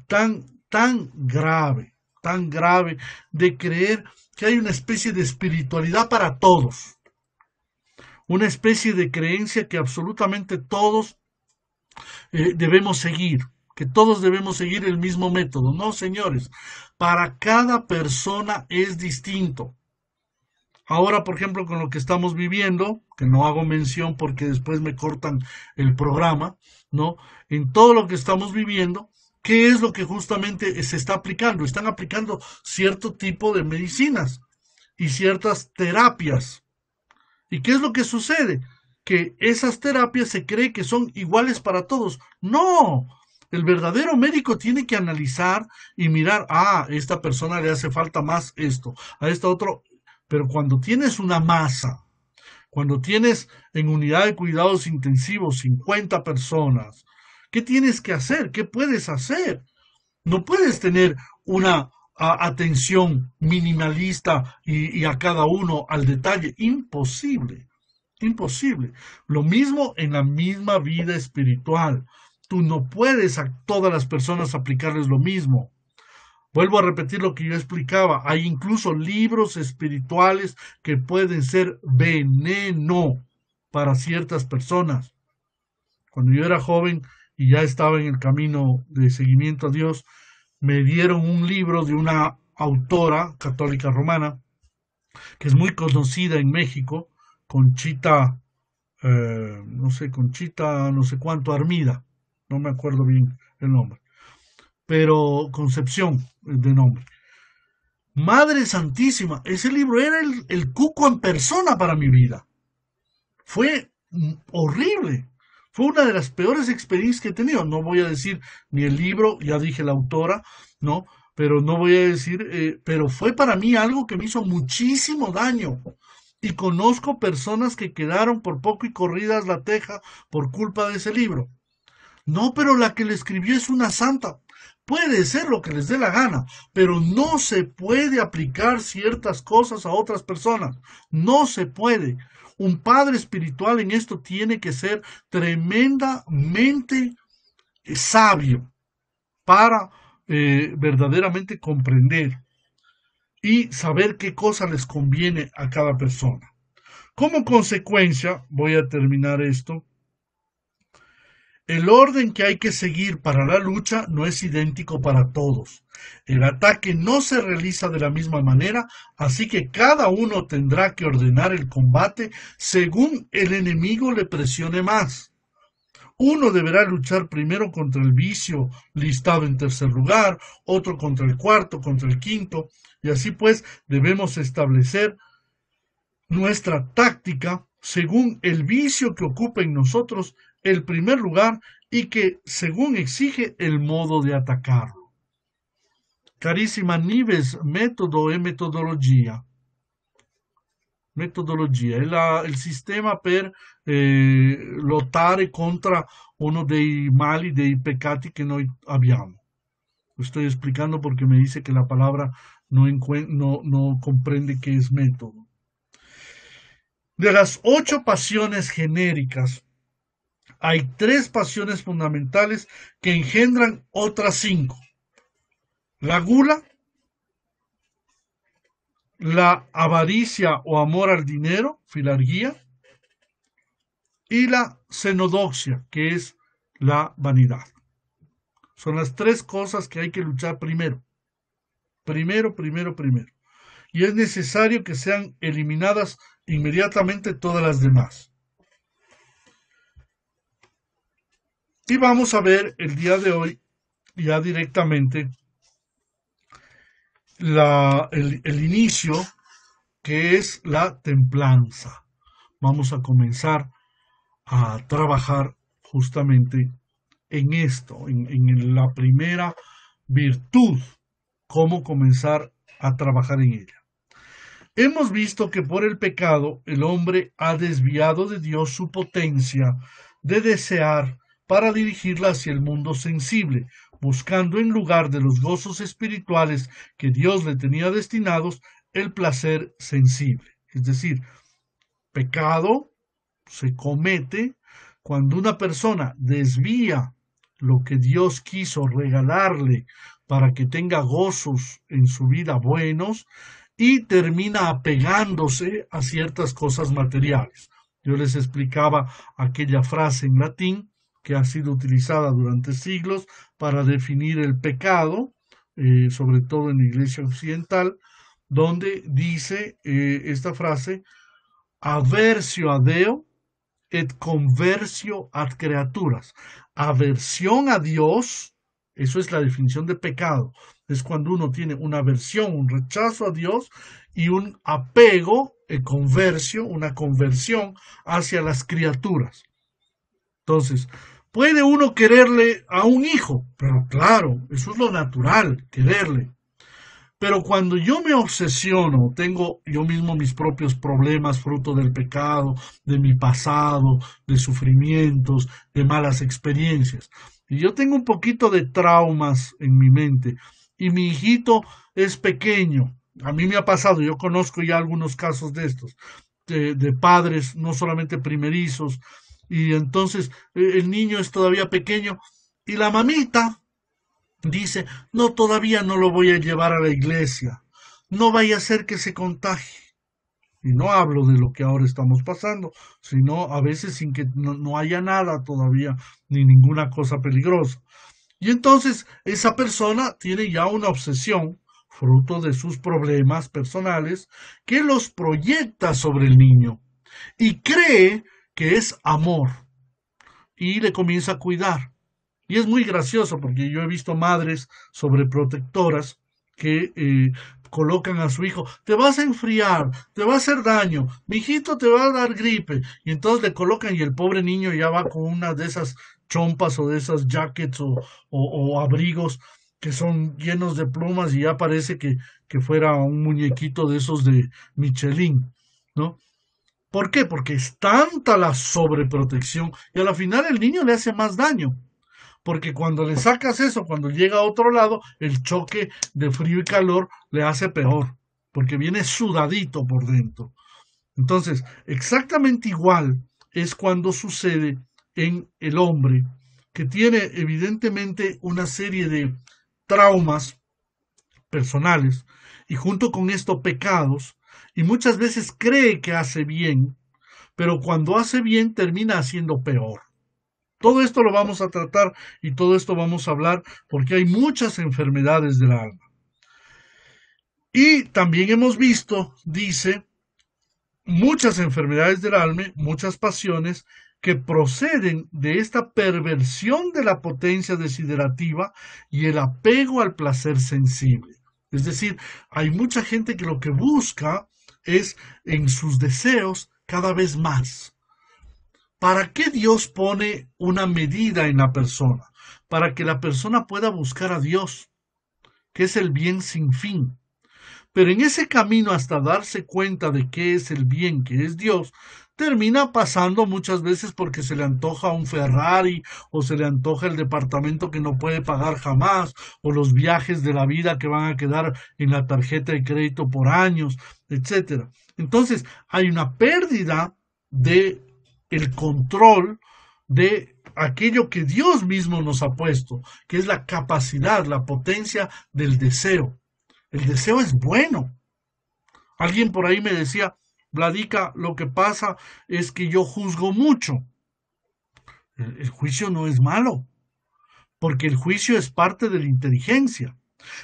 tan tan grave, tan grave de creer que hay una especie de espiritualidad para todos una especie de creencia que absolutamente todos eh, debemos seguir, que todos debemos seguir el mismo método. No, señores, para cada persona es distinto. Ahora, por ejemplo, con lo que estamos viviendo, que no hago mención porque después me cortan el programa, ¿no? En todo lo que estamos viviendo, ¿qué es lo que justamente se está aplicando? Están aplicando cierto tipo de medicinas y ciertas terapias, ¿Y qué es lo que sucede? Que esas terapias se cree que son iguales para todos. No, el verdadero médico tiene que analizar y mirar, ah, a esta persona le hace falta más esto, a esta otro. Pero cuando tienes una masa, cuando tienes en unidad de cuidados intensivos 50 personas, ¿qué tienes que hacer? ¿Qué puedes hacer? No puedes tener una atención minimalista y, a cada uno al detalle. Imposible, imposible. Lo mismo en la misma vida espiritual. Tú no puedes a todas las personas aplicarles lo mismo. Vuelvo a repetir lo que yo explicaba. Hay incluso libros espirituales que pueden ser veneno para ciertas personas. Cuando yo era joven y ya estaba en el camino de seguimiento a Dios, me dieron un libro de una autora católica romana que es muy conocida en México, Conchita, Chita eh, no sé, Conchita, no sé cuánto, Armida, no me acuerdo bien el nombre, pero Concepción de nombre. Madre Santísima, ese libro era el, el cuco en persona para mi vida. Fue horrible, fue una de las peores experiencias que he tenido. No voy a decir ni el libro, ya dije la autora, ¿no? Pero no voy a decir, eh, pero fue para mí algo que me hizo muchísimo daño. Y conozco personas que quedaron por poco y corridas la teja por culpa de ese libro. No, pero la que le escribió es una santa. Puede ser lo que les dé la gana, pero no se puede aplicar ciertas cosas a otras personas. No se puede. Un padre espiritual en esto tiene que ser tremendamente eh, sabio para eh, verdaderamente comprender y saber qué cosa les conviene a cada persona. Como consecuencia, voy a terminar esto, el orden que hay que seguir para la lucha no es idéntico para todos. El ataque no se realiza de la misma manera, así que cada uno tendrá que ordenar el combate según el enemigo le presione más. Uno deberá luchar primero contra el vicio listado en tercer lugar, otro contra el cuarto, contra el quinto, y así pues debemos establecer nuestra táctica según el vicio que ocupa en nosotros el primer lugar y que, según exige, el modo de atacarlo. Carísima Nives, método e metodología. Metodología, el El sistema per eh, contra uno uno los mali, de peccati que que no habíamos. estoy explicando porque me dice que la palabra no, no comprende qué es método. De las ocho pasiones genéricas, hay tres pasiones fundamentales que engendran otras cinco. La gula, la avaricia o amor al dinero, filarguía, y la xenodoxia, que es la vanidad. Son las tres cosas que hay que luchar primero. Primero, primero, primero. Y es necesario que sean eliminadas inmediatamente todas las demás. Y vamos a ver el día de hoy, ya directamente, el, inicio, que es la templanza. Vamos a comenzar a trabajar justamente en esto, en, en la primera virtud, cómo comenzar a trabajar en ella. Hemos visto que por el pecado el hombre ha desviado de Dios su potencia de desear para dirigirla hacia el mundo sensible, buscando en lugar de los gozos espirituales que Dios le tenía destinados, el placer sensible. Es decir, pecado se comete cuando una persona desvía lo que Dios quiso regalarle para que tenga gozos en su vida buenos y termina apegándose a ciertas cosas materiales. Yo les explicaba aquella frase en latín que ha sido utilizada durante siglos para definir el pecado, eh, sobre todo en la Iglesia Occidental, donde dice eh, esta frase, aversio a Deo et conversio ad creaturas. Aversión a Dios, eso es la definición de pecado. Es cuando uno tiene una aversión, un rechazo a Dios y un apego, el eh, conversio, una conversión hacia las criaturas. Entonces, Puede uno quererle a un hijo, pero claro, eso es lo natural, quererle. Pero cuando yo me obsesiono, tengo yo mismo mis propios problemas fruto del pecado, de mi pasado, de sufrimientos, de malas experiencias. Y yo tengo un poquito de traumas en mi mente. Y mi hijito es pequeño. A mí me ha pasado, yo conozco ya algunos casos de estos, de, de padres no solamente primerizos, y entonces e, el niño es todavía pequeño y la mamita dice, no, todavía no lo voy a llevar a la iglesia, no vaya a ser que se contagie. Y no hablo de lo que ahora estamos pasando, sino a veces sin que no, no haya nada todavía, ni ninguna cosa peligrosa. Y entonces esa persona tiene ya una obsesión, fruto de sus problemas personales, que los proyecta sobre el niño y cree que es amor, y le comienza a cuidar. Y es muy gracioso porque yo he visto madres sobreprotectoras que eh, colocan a su hijo, te vas a enfriar, te va a hacer daño, mi hijito te va a dar gripe. Y entonces le colocan y el pobre niño ya va con una de esas chompas o de esas jackets o, abrigos que son llenos de plumas y ya parece que, que fuera un muñequito de esos de Michelin, ¿no? ¿Por qué? Porque es tanta la sobreprotección y a la final el niño le hace más daño. Porque cuando le sacas eso, cuando llega a otro lado, el choque de frío y calor le hace peor, porque viene sudadito por dentro. Entonces, exactamente igual es cuando sucede en el hombre, que tiene evidentemente una serie de traumas personales y junto con esto pecados y muchas veces cree que hace bien, pero cuando hace bien termina haciendo peor. Todo esto lo vamos a tratar y todo esto vamos a hablar porque hay muchas enfermedades del alma. Y también hemos visto, dice, muchas enfermedades del alma, muchas pasiones que proceden de esta perversión de la potencia desiderativa y el apego al placer sensible. Es decir, hay mucha gente que lo que busca es en sus deseos cada vez más. ¿Para qué Dios pone una medida en la persona? Para que la persona pueda buscar a Dios, que es el bien sin fin. Pero en ese camino hasta darse cuenta de qué es el bien, que es Dios, termina pasando muchas veces porque se le antoja un Ferrari o se le antoja el departamento que no puede pagar jamás o los viajes de la vida que van a quedar en la tarjeta de crédito por años, etcétera. Entonces, hay una pérdida de el control de aquello que Dios mismo nos ha puesto, que es la capacidad, la potencia del deseo. El deseo es bueno. Alguien por ahí me decía, Vladica, lo que pasa es que yo juzgo mucho. El, el, juicio no es malo, porque el juicio es parte de la inteligencia.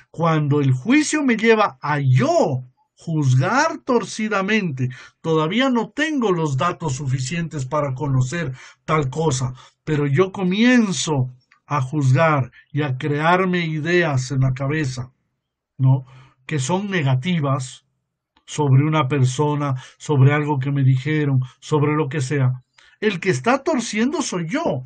Cuando el juicio me lleva a yo juzgar torcidamente, todavía no tengo los datos suficientes para conocer tal cosa, pero yo comienzo a juzgar y a crearme ideas en la cabeza, ¿no? Que son negativas, sobre una persona, sobre algo que me dijeron, sobre lo que sea. El que está torciendo soy yo.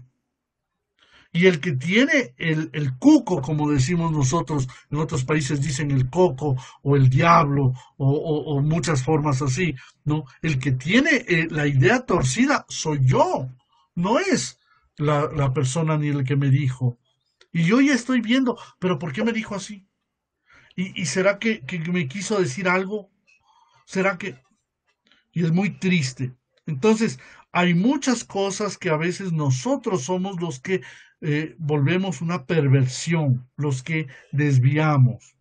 Y el que tiene el, el, cuco, como decimos nosotros, en otros países dicen el coco o el diablo o, muchas formas así, ¿no? El que tiene eh, la idea torcida soy yo, no es la, la persona ni el que me dijo. Y yo ya estoy viendo, pero ¿por qué me dijo así? ¿Y, será que me quiso decir algo ¿Será que? Y es muy triste. Entonces, hay muchas cosas que a veces nosotros somos los que eh, volvemos una perversión, los que desviamos.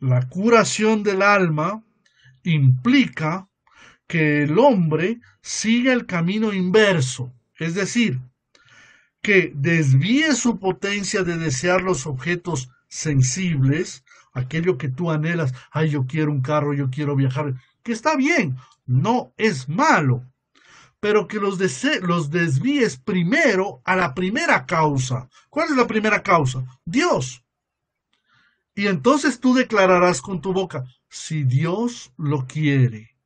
La curación del alma implica que el hombre siga el camino inverso, es decir, que desvíe su potencia de desear los objetos sensibles aquello que tú anhelas, ay, yo quiero un carro, yo quiero viajar, que está bien, no es malo, pero que los, los desvíes primero a la primera causa. ¿Cuál es la primera causa? Dios. Y entonces tú declararás con tu boca, si Dios lo quiere.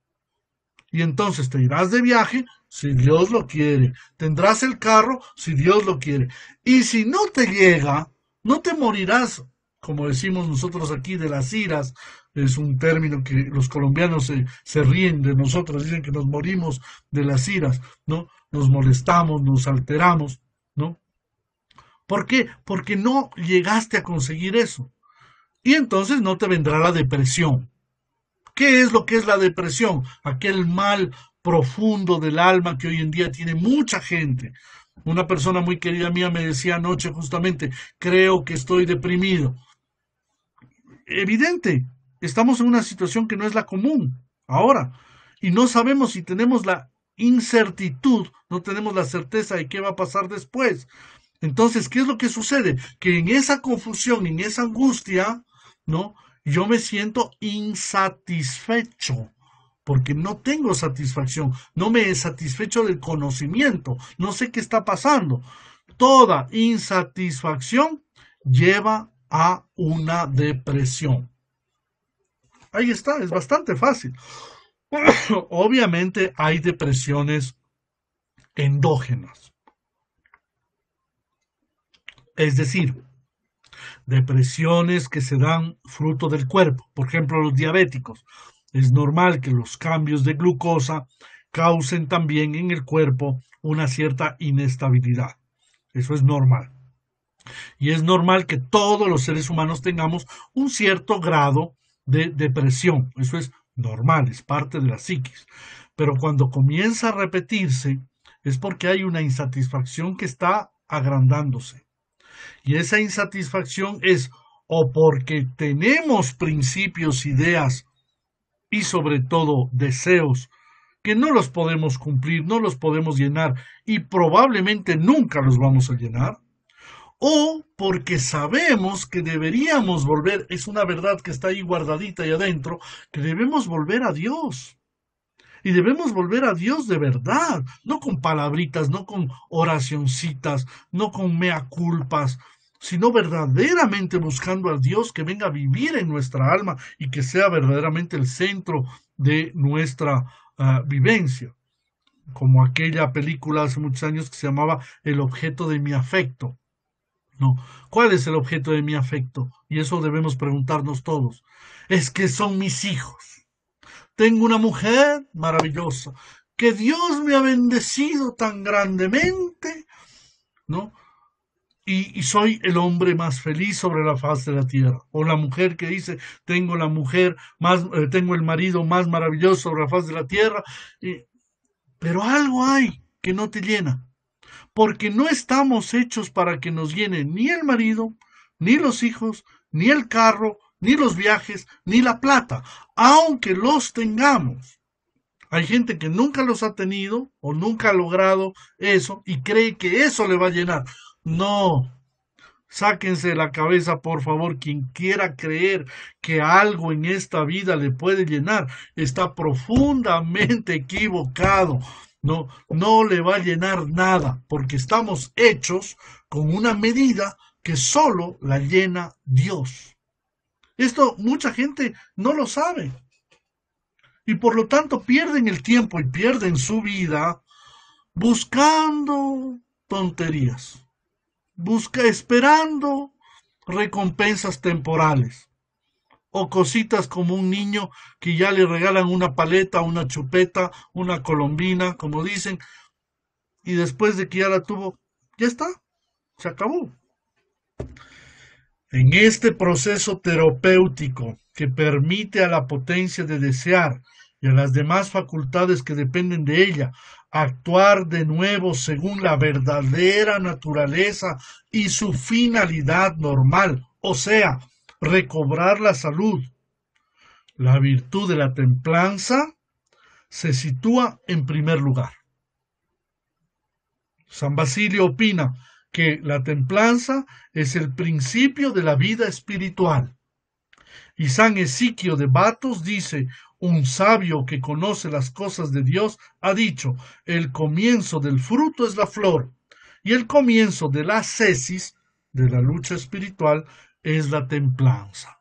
Y entonces te irás de viaje si Dios lo quiere. Tendrás el carro si Dios lo quiere. Y si no te llega, no te morirás como decimos nosotros aquí, de las iras, es un término que los colombianos se, ríen de nosotros, dicen que nos morimos de las iras, ¿no? Nos molestamos, nos alteramos, ¿no? ¿Por qué? Porque no llegaste a conseguir eso. Y entonces no te vendrá la depresión. ¿Qué es lo que es la depresión? Aquel mal profundo del alma que hoy en día tiene mucha gente. Una persona muy querida mía me decía anoche justamente, creo que estoy deprimido evidente, estamos en una situación que no es la común ahora y no sabemos si tenemos la incertidumbre, no tenemos la certeza de qué va a pasar después. Entonces, ¿qué es lo que sucede? Que en esa confusión, en esa angustia, ¿no? Yo me siento insatisfecho porque no tengo satisfacción, no me he satisfecho del conocimiento, no sé qué está pasando. Toda insatisfacción lleva a una depresión. Ahí está, es bastante fácil. Obviamente hay depresiones endógenas. Es decir, depresiones que se dan fruto del cuerpo. Por ejemplo, los diabéticos. Es normal que los cambios de glucosa causen también en el cuerpo una cierta inestabilidad. Eso es normal. Y es normal que todos los seres humanos tengamos un cierto grado de depresión. Eso es normal, es parte de la psiquis. Pero cuando comienza a repetirse, es porque hay una insatisfacción que está agrandándose. Y esa insatisfacción es o porque tenemos principios, ideas y sobre todo deseos que no los podemos cumplir, no los podemos llenar y probablemente nunca los vamos a llenar, o porque sabemos que deberíamos volver, es una verdad que está ahí guardadita y adentro, que debemos volver a Dios. Y debemos volver a Dios de verdad, no con palabritas, no con oracioncitas, no con mea culpas, sino verdaderamente buscando a Dios que venga a vivir en nuestra alma y que sea verdaderamente el centro de nuestra ah, vivencia. Como aquella película hace muchos años que se llamaba El objeto de mi afecto, no, ¿cuál es el objeto de mi afecto? Y eso debemos preguntarnos todos. Es que son mis hijos. Tengo una mujer maravillosa, que Dios me ha bendecido tan grandemente, ¿no? Y, soy el hombre más feliz sobre la faz de la tierra. O la mujer que dice, tengo la mujer más, eh, tengo el marido más maravilloso sobre la faz de la tierra. pero algo hay que no te llena porque no estamos hechos para que nos llene ni el marido, ni los hijos, ni el carro, ni los viajes, ni la plata, aunque los tengamos. Hay gente que nunca los ha tenido o nunca ha logrado eso y cree que eso le va a llenar. No, Sáquense la cabeza, por favor, quien quiera creer que algo en esta vida le puede llenar, está profundamente equivocado no, no le va a llenar nada, porque estamos hechos con una medida que solo la llena Dios. Esto mucha gente no lo sabe. Y por lo tanto pierden el tiempo y pierden su vida buscando tonterías, busca esperando recompensas temporales o cositas como un niño que ya le regalan una paleta, una chupeta, una colombina, como dicen, y después de que ya la tuvo, ya está, se acabó. En este proceso terapéutico que permite a la potencia de desear y a las demás facultades que dependen de ella actuar de nuevo según la verdadera naturaleza y su finalidad normal, o sea, recobrar la salud. La virtud de la templanza se sitúa en primer lugar. San Basilio opina que la templanza es el principio de la vida espiritual. Y San Ezequiel de Batos dice, un sabio que conoce las cosas de Dios ha dicho, el comienzo del fruto es la flor, y el comienzo de la cesis, de la lucha espiritual, es la templanza.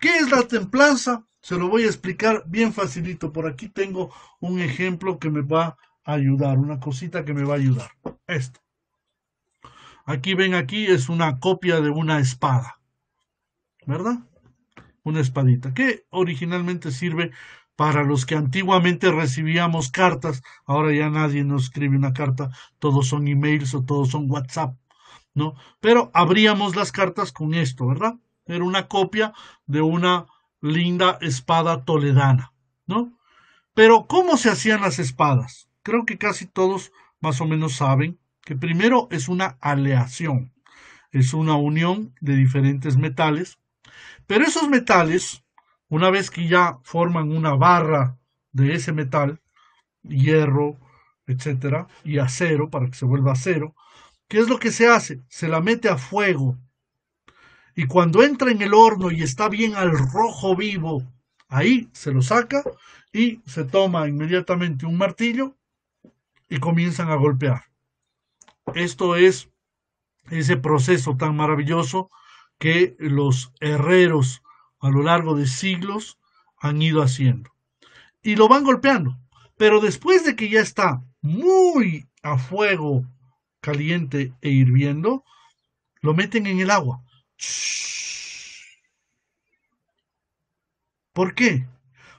¿Qué es la templanza? Se lo voy a explicar bien facilito. Por aquí tengo un ejemplo que me va a ayudar, una cosita que me va a ayudar. Esto. Aquí ven, aquí es una copia de una espada, ¿verdad? Una espadita que originalmente sirve para los que antiguamente recibíamos cartas. Ahora ya nadie nos escribe una carta, todos son emails o todos son WhatsApp. Pero abríamos las cartas con esto, ¿verdad? Era una copia de una linda espada toledana, ¿no? Pero, ¿cómo se hacían las espadas? Creo que casi todos más o menos saben que primero es una aleación, es una unión de diferentes metales, pero esos metales, una vez que ya forman una barra de ese metal, hierro, etcétera, y acero, para que se vuelva acero, ¿Qué es lo que se hace? Se la mete a fuego. Y cuando entra en el horno y está bien al rojo vivo, ahí se lo saca y se toma inmediatamente un martillo y comienzan a golpear. Esto es ese proceso tan maravilloso que los herreros a lo largo de siglos han ido haciendo. Y lo van golpeando. Pero después de que ya está muy a fuego caliente e hirviendo, lo meten en el agua. ¿Por qué?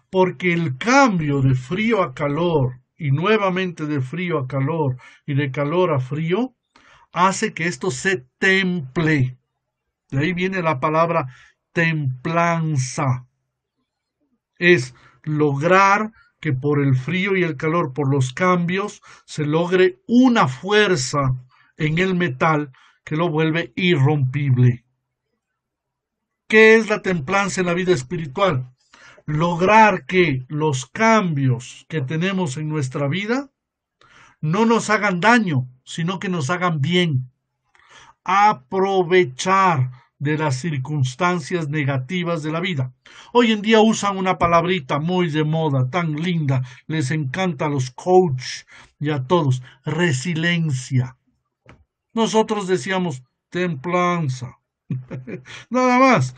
Porque el cambio de frío a calor y nuevamente de frío a calor y de calor a frío hace que esto se temple. De ahí viene la palabra templanza. Es lograr que por el frío y el calor, por los cambios, se logre una fuerza en el metal que lo vuelve irrompible. ¿Qué es la templanza en la vida espiritual? Lograr que los cambios que tenemos en nuestra vida no nos hagan daño, sino que nos hagan bien. Aprovechar de las circunstancias negativas de la vida. Hoy en día usan una palabrita muy de moda, tan linda, les encanta a los coach y a todos, resiliencia. Nosotros decíamos templanza. Nada más,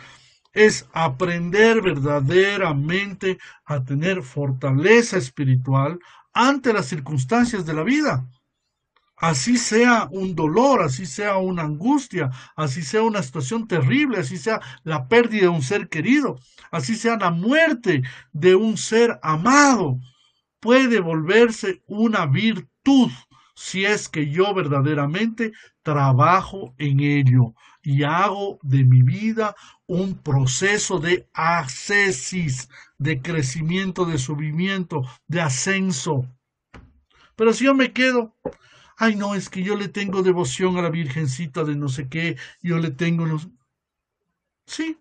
es aprender verdaderamente a tener fortaleza espiritual ante las circunstancias de la vida así sea un dolor, así sea una angustia, así sea una situación terrible, así sea la pérdida de un ser querido, así sea la muerte de un ser amado, puede volverse una virtud si es que yo verdaderamente trabajo en ello y hago de mi vida un proceso de ascesis, de crecimiento, de subimiento, de ascenso. Pero si yo me quedo ay no, es que yo le tengo devoción a la Virgencita de no sé qué, yo le tengo... los Sí,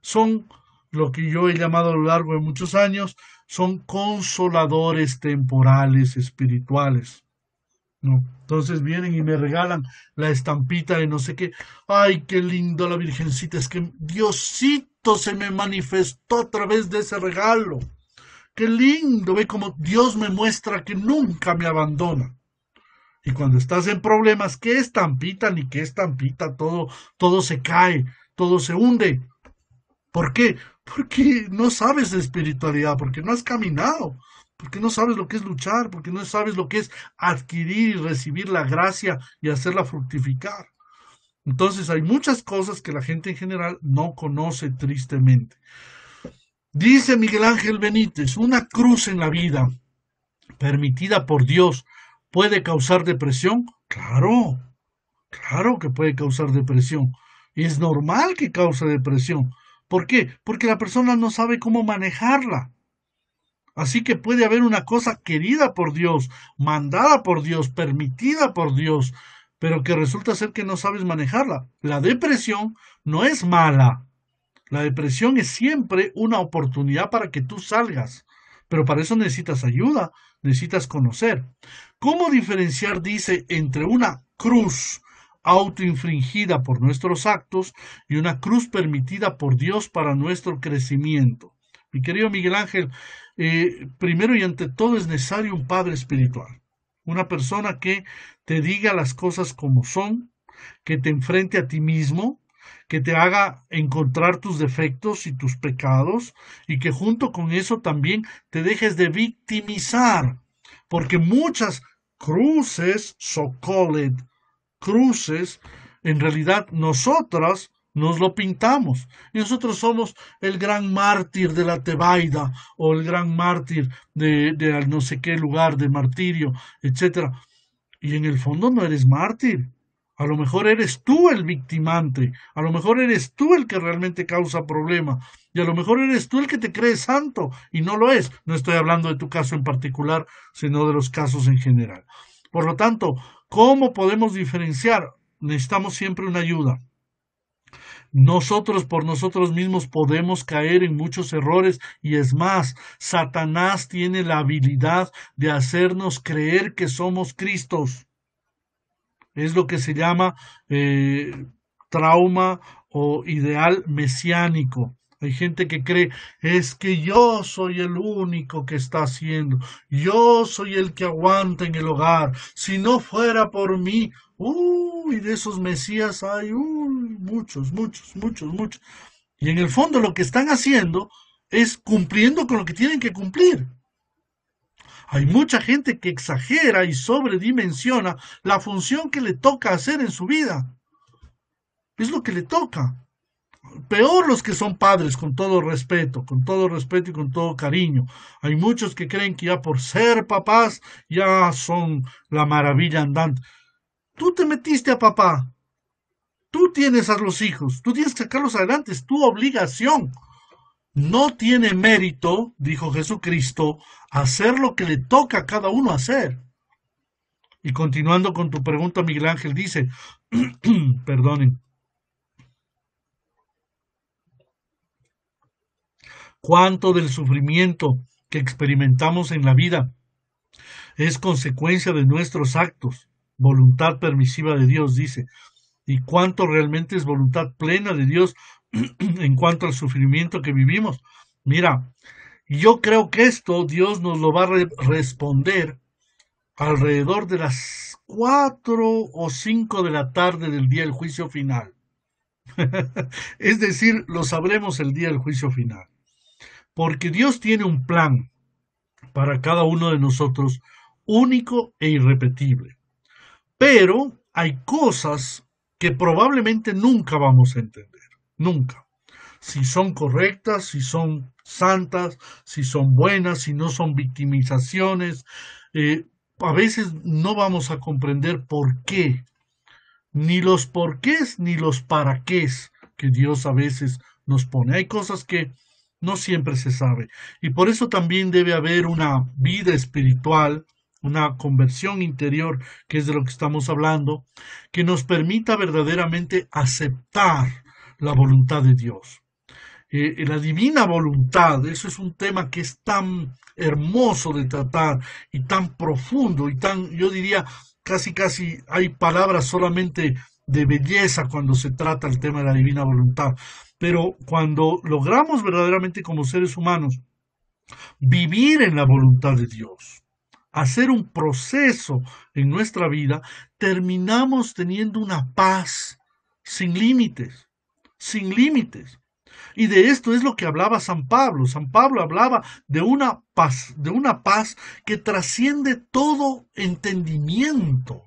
son lo que yo he llamado a lo largo de muchos años, son consoladores temporales, espirituales. ¿no? Entonces vienen y me regalan la estampita de no sé qué. Ay, qué lindo la Virgencita, es que Diosito se me manifestó a través de ese regalo. Qué lindo, ve como Dios me muestra que nunca me abandona. Y cuando estás en problemas, ¿qué estampita ni qué estampita? Todo, todo se cae, todo se hunde. ¿Por qué? Porque no sabes de espiritualidad, porque no has caminado, porque no sabes lo que es luchar, porque no sabes lo que es adquirir y recibir la gracia y hacerla fructificar. Entonces hay muchas cosas que la gente en general no conoce tristemente. Dice Miguel Ángel Benítez, una cruz en la vida permitida por Dios ¿Puede causar depresión? Claro, claro que puede causar depresión. es normal que cause depresión. ¿Por qué? Porque la persona no sabe cómo manejarla. Así que puede haber una cosa querida por Dios, mandada por Dios, permitida por Dios, pero que resulta ser que no sabes manejarla. La depresión no es mala. La depresión es siempre una oportunidad para que tú salgas, pero para eso necesitas ayuda, necesitas conocer. ¿Cómo diferenciar, dice, entre una cruz autoinfringida por nuestros actos y una cruz permitida por Dios para nuestro crecimiento? Mi querido Miguel Ángel, eh, primero y ante todo es necesario un Padre espiritual, una persona que te diga las cosas como son, que te enfrente a ti mismo, que te haga encontrar tus defectos y tus pecados y que junto con eso también te dejes de victimizar, porque muchas cruces, so-called cruces, en realidad nosotras nos lo pintamos. Y nosotros somos el gran mártir de la Tebaida o el gran mártir de, de no sé qué lugar de martirio, etc. Y en el fondo no eres mártir, a lo mejor eres tú el victimante, a lo mejor eres tú el que realmente causa problema, y a lo mejor eres tú el que te cree santo y no lo es. No estoy hablando de tu caso en particular, sino de los casos en general. Por lo tanto, ¿cómo podemos diferenciar? Necesitamos siempre una ayuda. Nosotros por nosotros mismos podemos caer en muchos errores y es más, Satanás tiene la habilidad de hacernos creer que somos Cristos es lo que se llama eh, trauma o ideal mesiánico. Hay gente que cree, es que yo soy el único que está haciendo, yo soy el que aguanta en el hogar, si no fuera por mí, uy, de esos mesías hay muchos, muchos, muchos, muchos. Y en el fondo lo que están haciendo es cumpliendo con lo que tienen que cumplir. Hay mucha gente que exagera y sobredimensiona la función que le toca hacer en su vida. Es lo que le toca. Peor los que son padres, con todo respeto, con todo respeto y con todo cariño. Hay muchos que creen que ya por ser papás ya son la maravilla andante. Tú te metiste a papá. Tú tienes a los hijos. Tú tienes que sacarlos adelante. Es tu obligación. No tiene mérito, dijo Jesucristo, hacer lo que le toca a cada uno hacer. Y continuando con tu pregunta, Miguel Ángel dice, perdonen, ¿cuánto del sufrimiento que experimentamos en la vida es consecuencia de nuestros actos? Voluntad permisiva de Dios, dice. ¿Y cuánto realmente es voluntad plena de Dios en cuanto al sufrimiento que vivimos. Mira, yo creo que esto Dios nos lo va a responder alrededor de las cuatro o cinco de la tarde del día del juicio final. es decir, lo sabremos el día del juicio final. Porque Dios tiene un plan para cada uno de nosotros único e irrepetible. Pero hay cosas que probablemente nunca vamos a entender nunca. Si son correctas, si son santas, si son buenas, si no son victimizaciones. Eh, a veces no vamos a comprender por qué, ni los porqués ni los paraqués que Dios a veces nos pone. Hay cosas que no siempre se sabe. Y por eso también debe haber una vida espiritual, una conversión interior, que es de lo que estamos hablando, que nos permita verdaderamente aceptar la voluntad de Dios. Eh, eh, la divina voluntad, eso es un tema que es tan hermoso de tratar y tan profundo y tan, yo diría, casi casi hay palabras solamente de belleza cuando se trata el tema de la divina voluntad. Pero cuando logramos verdaderamente como seres humanos vivir en la voluntad de Dios, hacer un proceso en nuestra vida, terminamos teniendo una paz sin límites sin límites. Y de esto es lo que hablaba San Pablo. San Pablo hablaba de una paz, de una paz que trasciende todo entendimiento.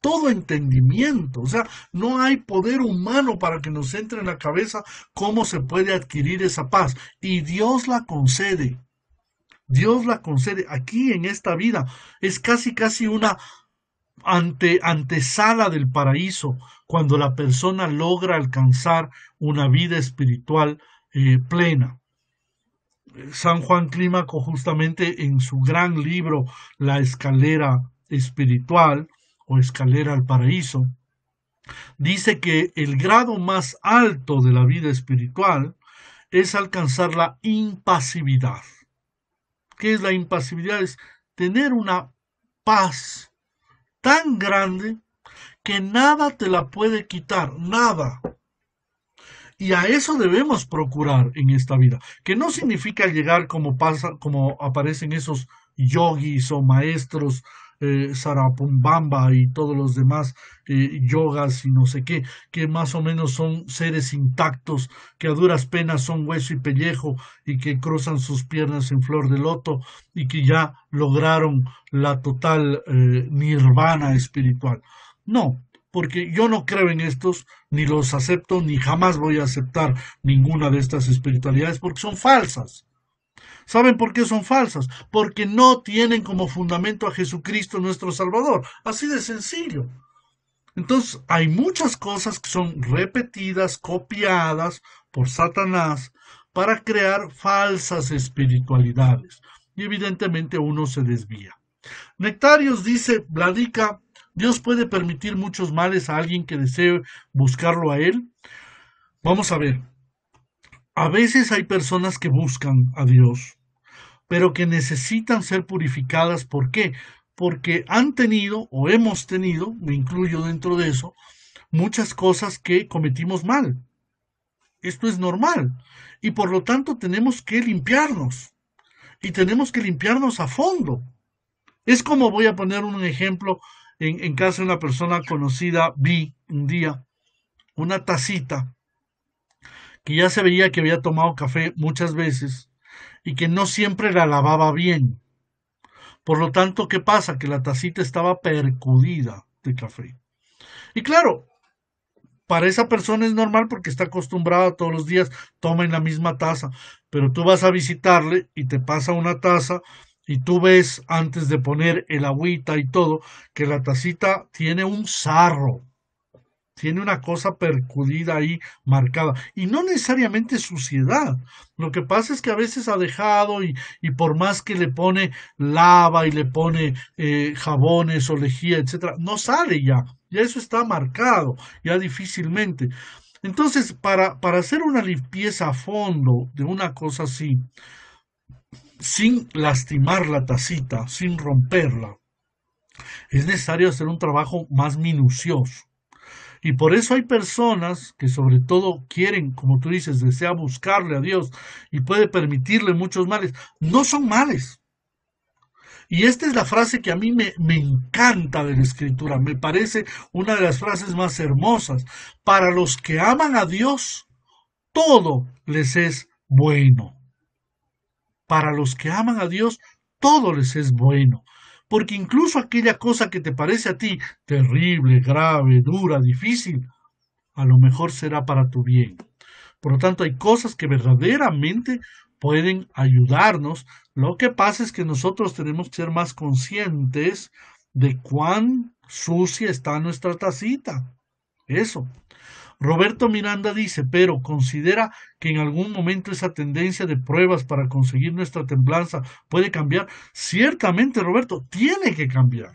Todo entendimiento. O sea, no hay poder humano para que nos entre en la cabeza cómo se puede adquirir esa paz. Y Dios la concede. Dios la concede aquí en esta vida. Es casi, casi una ante, antesala del paraíso, cuando la persona logra alcanzar una vida espiritual eh, plena. San Juan Clímaco, justamente en su gran libro La escalera espiritual o escalera al paraíso, dice que el grado más alto de la vida espiritual es alcanzar la impasividad. ¿Qué es la impasividad? Es tener una paz tan grande que nada te la puede quitar, nada. Y a eso debemos procurar en esta vida, que no significa llegar como pasa, como aparecen esos yogis o maestros eh, Sarapumbamba y todos los demás eh, yogas y no sé qué, que más o menos son seres intactos, que a duras penas son hueso y pellejo y que cruzan sus piernas en flor de loto y que ya lograron la total eh, nirvana espiritual. No, porque yo no creo en estos, ni los acepto, ni jamás voy a aceptar ninguna de estas espiritualidades porque son falsas. ¿Saben por qué son falsas? Porque no tienen como fundamento a Jesucristo nuestro Salvador. Así de sencillo. Entonces, hay muchas cosas que son repetidas, copiadas por Satanás para crear falsas espiritualidades. Y evidentemente uno se desvía. Nectarios dice, Vladica, Dios puede permitir muchos males a alguien que desee buscarlo a Él. Vamos a ver. A veces hay personas que buscan a Dios pero que necesitan ser purificadas. ¿Por qué? Porque han tenido o hemos tenido, me incluyo dentro de eso, muchas cosas que cometimos mal. Esto es normal. Y por lo tanto tenemos que limpiarnos. Y tenemos que limpiarnos a fondo. Es como voy a poner un ejemplo en, en casa de una persona conocida, vi un día una tacita que ya se veía que había tomado café muchas veces y que no siempre la lavaba bien. Por lo tanto, ¿qué pasa? Que la tacita estaba percudida de café. Y claro, para esa persona es normal porque está acostumbrada todos los días, toma en la misma taza, pero tú vas a visitarle y te pasa una taza y tú ves antes de poner el agüita y todo que la tacita tiene un sarro, tiene una cosa percudida ahí marcada. Y no necesariamente suciedad. Lo que pasa es que a veces ha dejado y, por más que le pone lava y le pone eh, jabones o lejía, etcétera, no sale ya. Ya eso está marcado, ya difícilmente. Entonces, para, para hacer una limpieza a fondo de una cosa así, sin lastimar la tacita, sin romperla, es necesario hacer un trabajo más minucioso y por eso hay personas que sobre todo quieren, como tú dices, desea buscarle a Dios y puede permitirle muchos males. No son males. Y esta es la frase que a mí me, me encanta de la escritura, me parece una de las frases más hermosas. Para los que aman a Dios, todo les es bueno. Para los que aman a Dios, todo les es bueno porque incluso aquella cosa que te parece a ti terrible, grave, dura, difícil, a lo mejor será para tu bien. Por lo tanto, hay cosas que verdaderamente pueden ayudarnos. Lo que pasa es que nosotros tenemos que ser más conscientes de cuán sucia está nuestra tacita. Eso. Roberto Miranda dice, pero considera que en algún momento esa tendencia de pruebas para conseguir nuestra templanza puede cambiar. Ciertamente, Roberto, tiene que cambiar.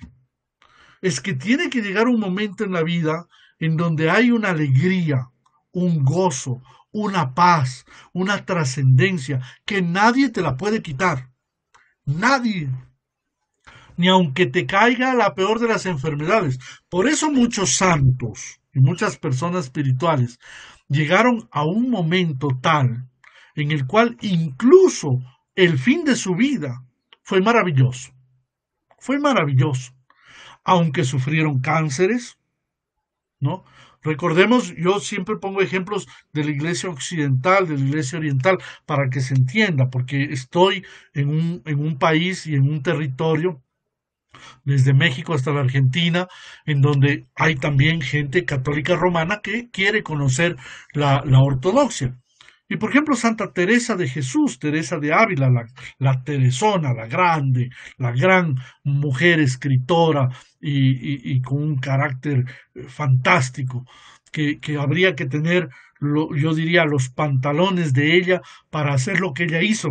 Es que tiene que llegar un momento en la vida en donde hay una alegría, un gozo, una paz, una trascendencia que nadie te la puede quitar. Nadie. Ni aunque te caiga la peor de las enfermedades. Por eso muchos santos y muchas personas espirituales llegaron a un momento tal en el cual incluso el fin de su vida fue maravilloso. Fue maravilloso. Aunque sufrieron cánceres, ¿no? Recordemos, yo siempre pongo ejemplos de la iglesia occidental, de la iglesia oriental, para que se entienda, porque estoy en un, en un país y en un territorio desde México hasta la Argentina, en donde hay también gente católica romana que quiere conocer la, ortodoxia. Y por ejemplo, Santa Teresa de Jesús, Teresa de Ávila, la, Teresona, la grande, la gran mujer escritora y, con un carácter eh, fantástico, que, habría que tener, yo diría, los pantalones de ella para hacer lo que ella hizo,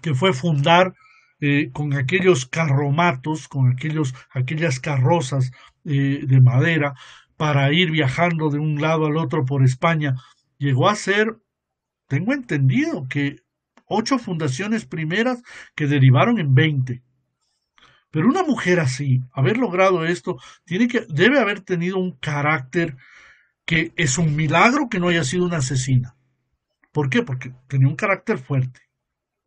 que fue fundar eh, con aquellos carromatos, con aquellos, aquellas carrozas eh, de madera para ir viajando de un lado al otro por España. Llegó a ser, tengo entendido, que ocho fundaciones primeras que derivaron en veinte. Pero una mujer así, haber logrado esto, tiene que, debe haber tenido un carácter que es un milagro que no haya sido una asesina. ¿Por qué? Porque tenía un carácter fuerte.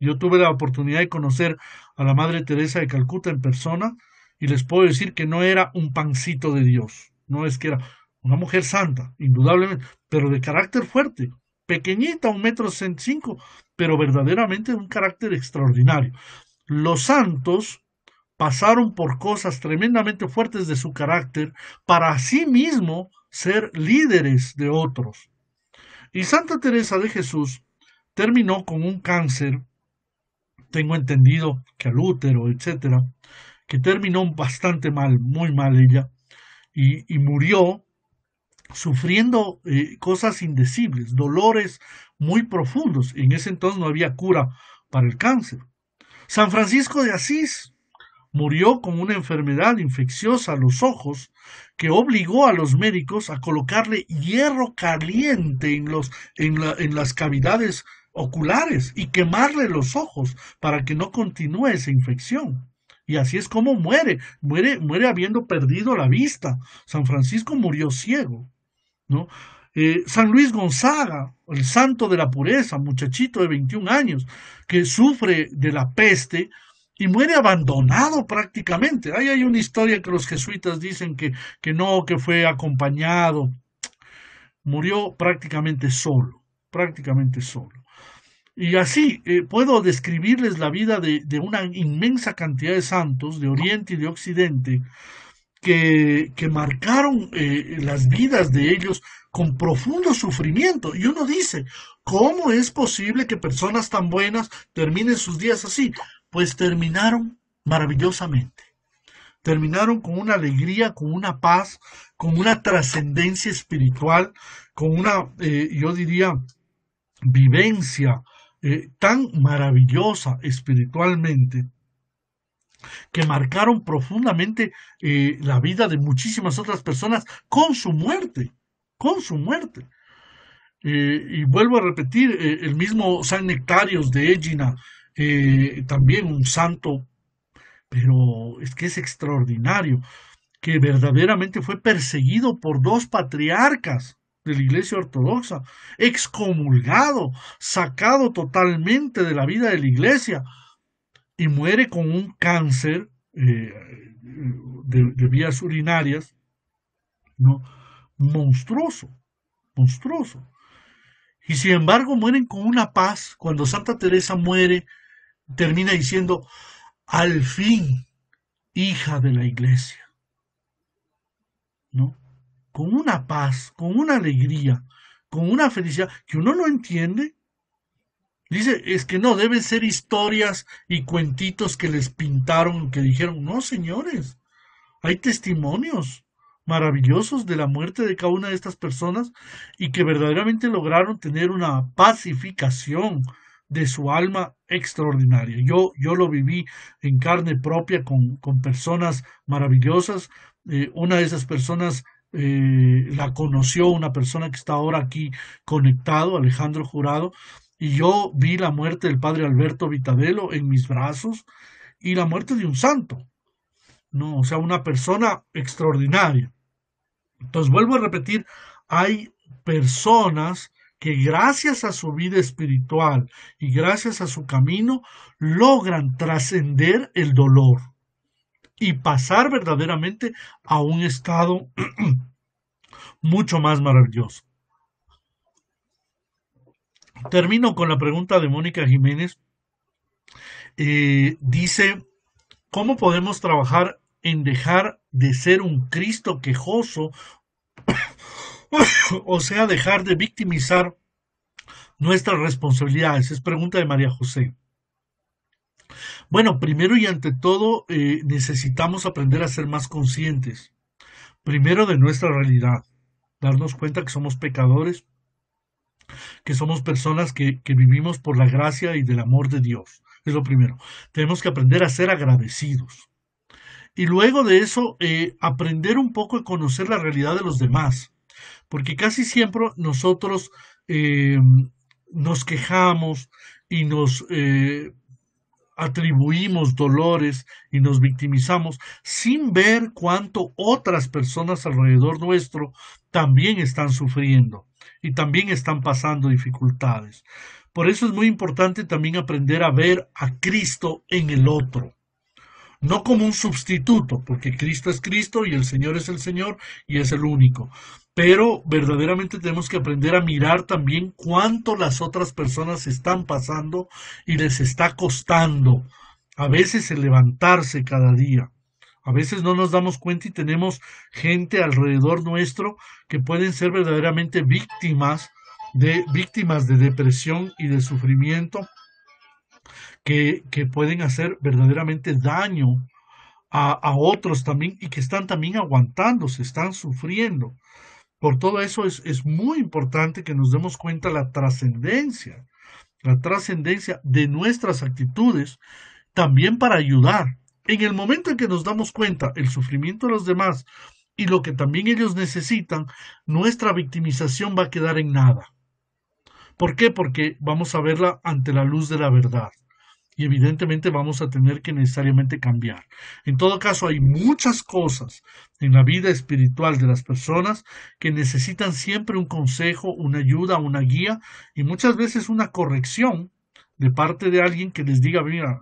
Yo tuve la oportunidad de conocer a la Madre Teresa de Calcuta en persona y les puedo decir que no era un pancito de Dios, no es que era una mujer santa, indudablemente, pero de carácter fuerte, pequeñita, un metro sesenta cinco, pero verdaderamente de un carácter extraordinario. Los santos pasaron por cosas tremendamente fuertes de su carácter para sí mismo ser líderes de otros. Y Santa Teresa de Jesús terminó con un cáncer tengo entendido que al útero, etcétera, que terminó bastante mal, muy mal ella, y, murió sufriendo eh, cosas indecibles, dolores muy profundos. En ese entonces no había cura para el cáncer. San Francisco de Asís murió con una enfermedad infecciosa a los ojos que obligó a los médicos a colocarle hierro caliente en, los, en las cavidades oculares y quemarle los ojos para que no continúe esa infección. Y así es como muere, muere, muere habiendo perdido la vista. San Francisco murió ciego, ¿no? Eh, San Luis Gonzaga, el santo de la pureza, muchachito de 21 años, que sufre de la peste y muere abandonado prácticamente. Ahí hay una historia que los jesuitas dicen que, que no, que fue acompañado. Murió prácticamente solo, prácticamente solo. Y así eh, puedo describirles la vida de, una inmensa cantidad de santos de Oriente y de Occidente que, marcaron eh, las vidas de ellos con profundo sufrimiento. Y uno dice, ¿cómo es posible que personas tan buenas terminen sus días así? Pues terminaron maravillosamente. Terminaron con una alegría, con una paz, con una trascendencia espiritual, con una, eh, yo diría, vivencia eh, tan maravillosa espiritualmente que marcaron profundamente eh, la vida de muchísimas otras personas con su muerte, con su muerte. Eh, y vuelvo a repetir, el mismo San Nectarios de Égina, también un santo, pero es que es extraordinario, que verdaderamente fue perseguido por dos patriarcas de la Iglesia Ortodoxa, excomulgado, sacado totalmente de la vida de la Iglesia y muere con un cáncer eh, de, de, vías urinarias ¿no? monstruoso, monstruoso. Y sin embargo mueren con una paz. Cuando Santa Teresa muere, termina diciendo, al fin, hija de la iglesia. ¿No? con una paz, con una alegría, con una felicidad que uno no entiende. Dice, es que no deben ser historias y cuentitos que les pintaron, que dijeron, no, señores, hay testimonios maravillosos de la muerte de cada una de estas personas y que verdaderamente lograron tener una pacificación de su alma extraordinaria. Yo, yo lo viví en carne propia con, personas maravillosas. Eh, una de esas personas eh, la conoció una persona que está ahora aquí conectado, Alejandro Jurado, y yo vi la muerte del padre Alberto Vitadelo en mis brazos y la muerte de un santo, ¿no? O sea, una persona extraordinaria. Entonces, vuelvo a repetir, hay personas que gracias a su vida espiritual y gracias a su camino logran trascender el dolor y pasar verdaderamente a un estado mucho más maravilloso. Termino con la pregunta de Mónica Jiménez. Eh, dice, ¿cómo podemos trabajar en dejar de ser un Cristo quejoso? o sea, dejar de victimizar nuestras responsabilidades. Es pregunta de María José. Bueno, primero y ante todo eh, necesitamos aprender a ser más conscientes. Primero de nuestra realidad, darnos cuenta que somos pecadores, que somos personas que, vivimos por la gracia y del amor de Dios. Es lo primero. Tenemos que aprender a ser agradecidos. Y luego de eso, eh, aprender un poco a conocer la realidad de los demás. Porque casi siempre nosotros eh, nos quejamos y nos atribuimos dolores y nos victimizamos sin ver cuánto otras personas alrededor nuestro también están sufriendo y también están pasando dificultades. Por eso es muy importante también aprender a ver a Cristo en el otro. No como un sustituto, porque Cristo es Cristo y el Señor es el Señor y es el único, pero verdaderamente tenemos que aprender a mirar también cuánto las otras personas están pasando y les está costando a veces el levantarse cada día. A veces no nos damos cuenta y tenemos gente alrededor nuestro que pueden ser verdaderamente víctimas de víctimas de depresión y de sufrimiento que, pueden hacer verdaderamente daño a, a otros también y que están también aguantando, se están sufriendo. Por todo eso es, es muy importante que nos demos cuenta la trascendencia, la trascendencia de nuestras actitudes también para ayudar. En el momento en que nos damos cuenta el sufrimiento de los demás y lo que también ellos necesitan, nuestra victimización va a quedar en nada. ¿Por qué? Porque vamos a verla ante la luz de la verdad y evidentemente vamos a tener que necesariamente cambiar. En todo caso, hay muchas cosas en la vida espiritual de las personas que necesitan siempre un consejo, una ayuda, una guía y muchas veces una corrección de parte de alguien que les diga, mira,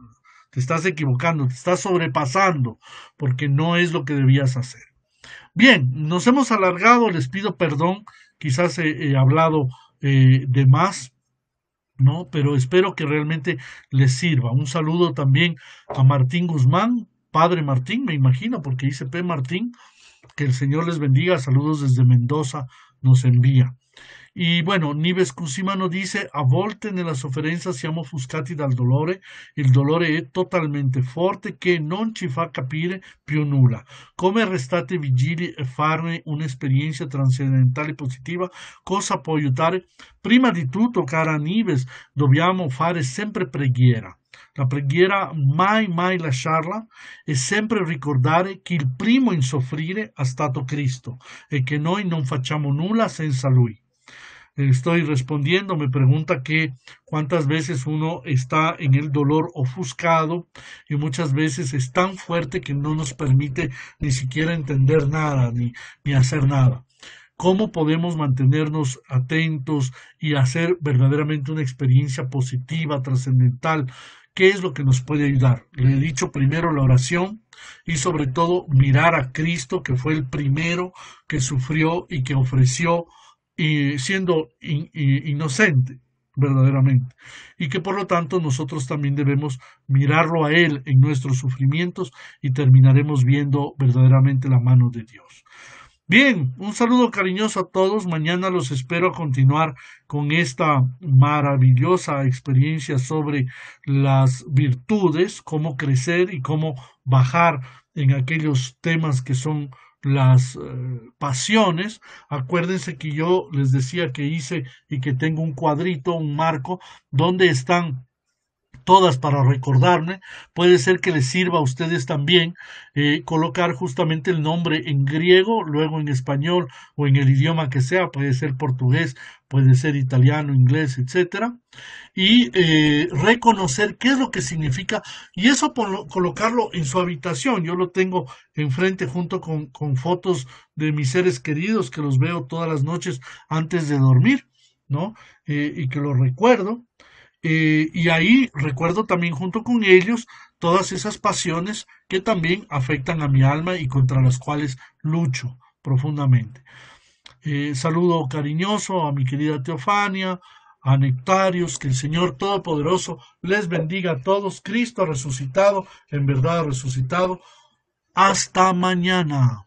te estás equivocando, te estás sobrepasando, porque no es lo que debías hacer. Bien, nos hemos alargado, les pido perdón, quizás he, hablado eh, de más, ¿no? Pero espero que realmente les sirva. Un saludo también a Martín Guzmán, padre Martín, me imagino, porque dice P. Martín, que el Señor les bendiga. Saludos desde Mendoza, nos envía. Y bueno, Nives Cusimano dice, a volte nella sofferenza siamo offuscati dal dolore, il dolore è totalmente forte che non ci fa capire più nulla. Come restate vigili e farne un'esperienza trascendentale positiva? Cosa può aiutare? Prima di tutto, cara Nives, dobbiamo fare sempre preghiera. La preghiera mai mai lasciarla e sempre ricordare che il primo in soffrire è stato Cristo e che noi non facciamo nulla senza Lui. estoy respondiendo. Me pregunta que cuántas veces uno está en el dolor ofuscado y muchas veces es tan fuerte que no nos permite ni siquiera entender nada ni, ni hacer nada. ¿Cómo podemos mantenernos atentos y hacer verdaderamente una experiencia positiva, trascendental? ¿Qué es lo que nos puede ayudar? Le he dicho primero la oración y sobre todo mirar a Cristo, que fue el primero que sufrió y que ofreció y siendo inocente verdaderamente y que por lo tanto nosotros también debemos mirarlo a Él en nuestros sufrimientos y terminaremos viendo verdaderamente la mano de Dios. Bien, un saludo cariñoso a todos. Mañana los espero a continuar con esta maravillosa experiencia sobre las virtudes, cómo crecer y cómo bajar en aquellos temas que son las eh, pasiones. Acuérdense que yo les decía que hice y que tengo un cuadrito, un marco, donde están todas para recordarme, puede ser que les sirva a ustedes también eh, colocar justamente el nombre en griego, luego en español o en el idioma que sea, puede ser portugués, puede ser italiano, inglés, etcétera, y eh, reconocer qué es lo que significa, y eso por colocarlo en su habitación. Yo lo tengo enfrente junto con, fotos de mis seres queridos que los veo todas las noches antes de dormir, ¿no? Eh, y que los recuerdo. Eh, y ahí recuerdo también junto con ellos todas esas pasiones que también afectan a mi alma y contra las cuales lucho profundamente. Eh, saludo cariñoso a mi querida Teofania, a Nectarios, que el Señor Todopoderoso les bendiga a todos. Cristo resucitado, en verdad resucitado. Hasta mañana.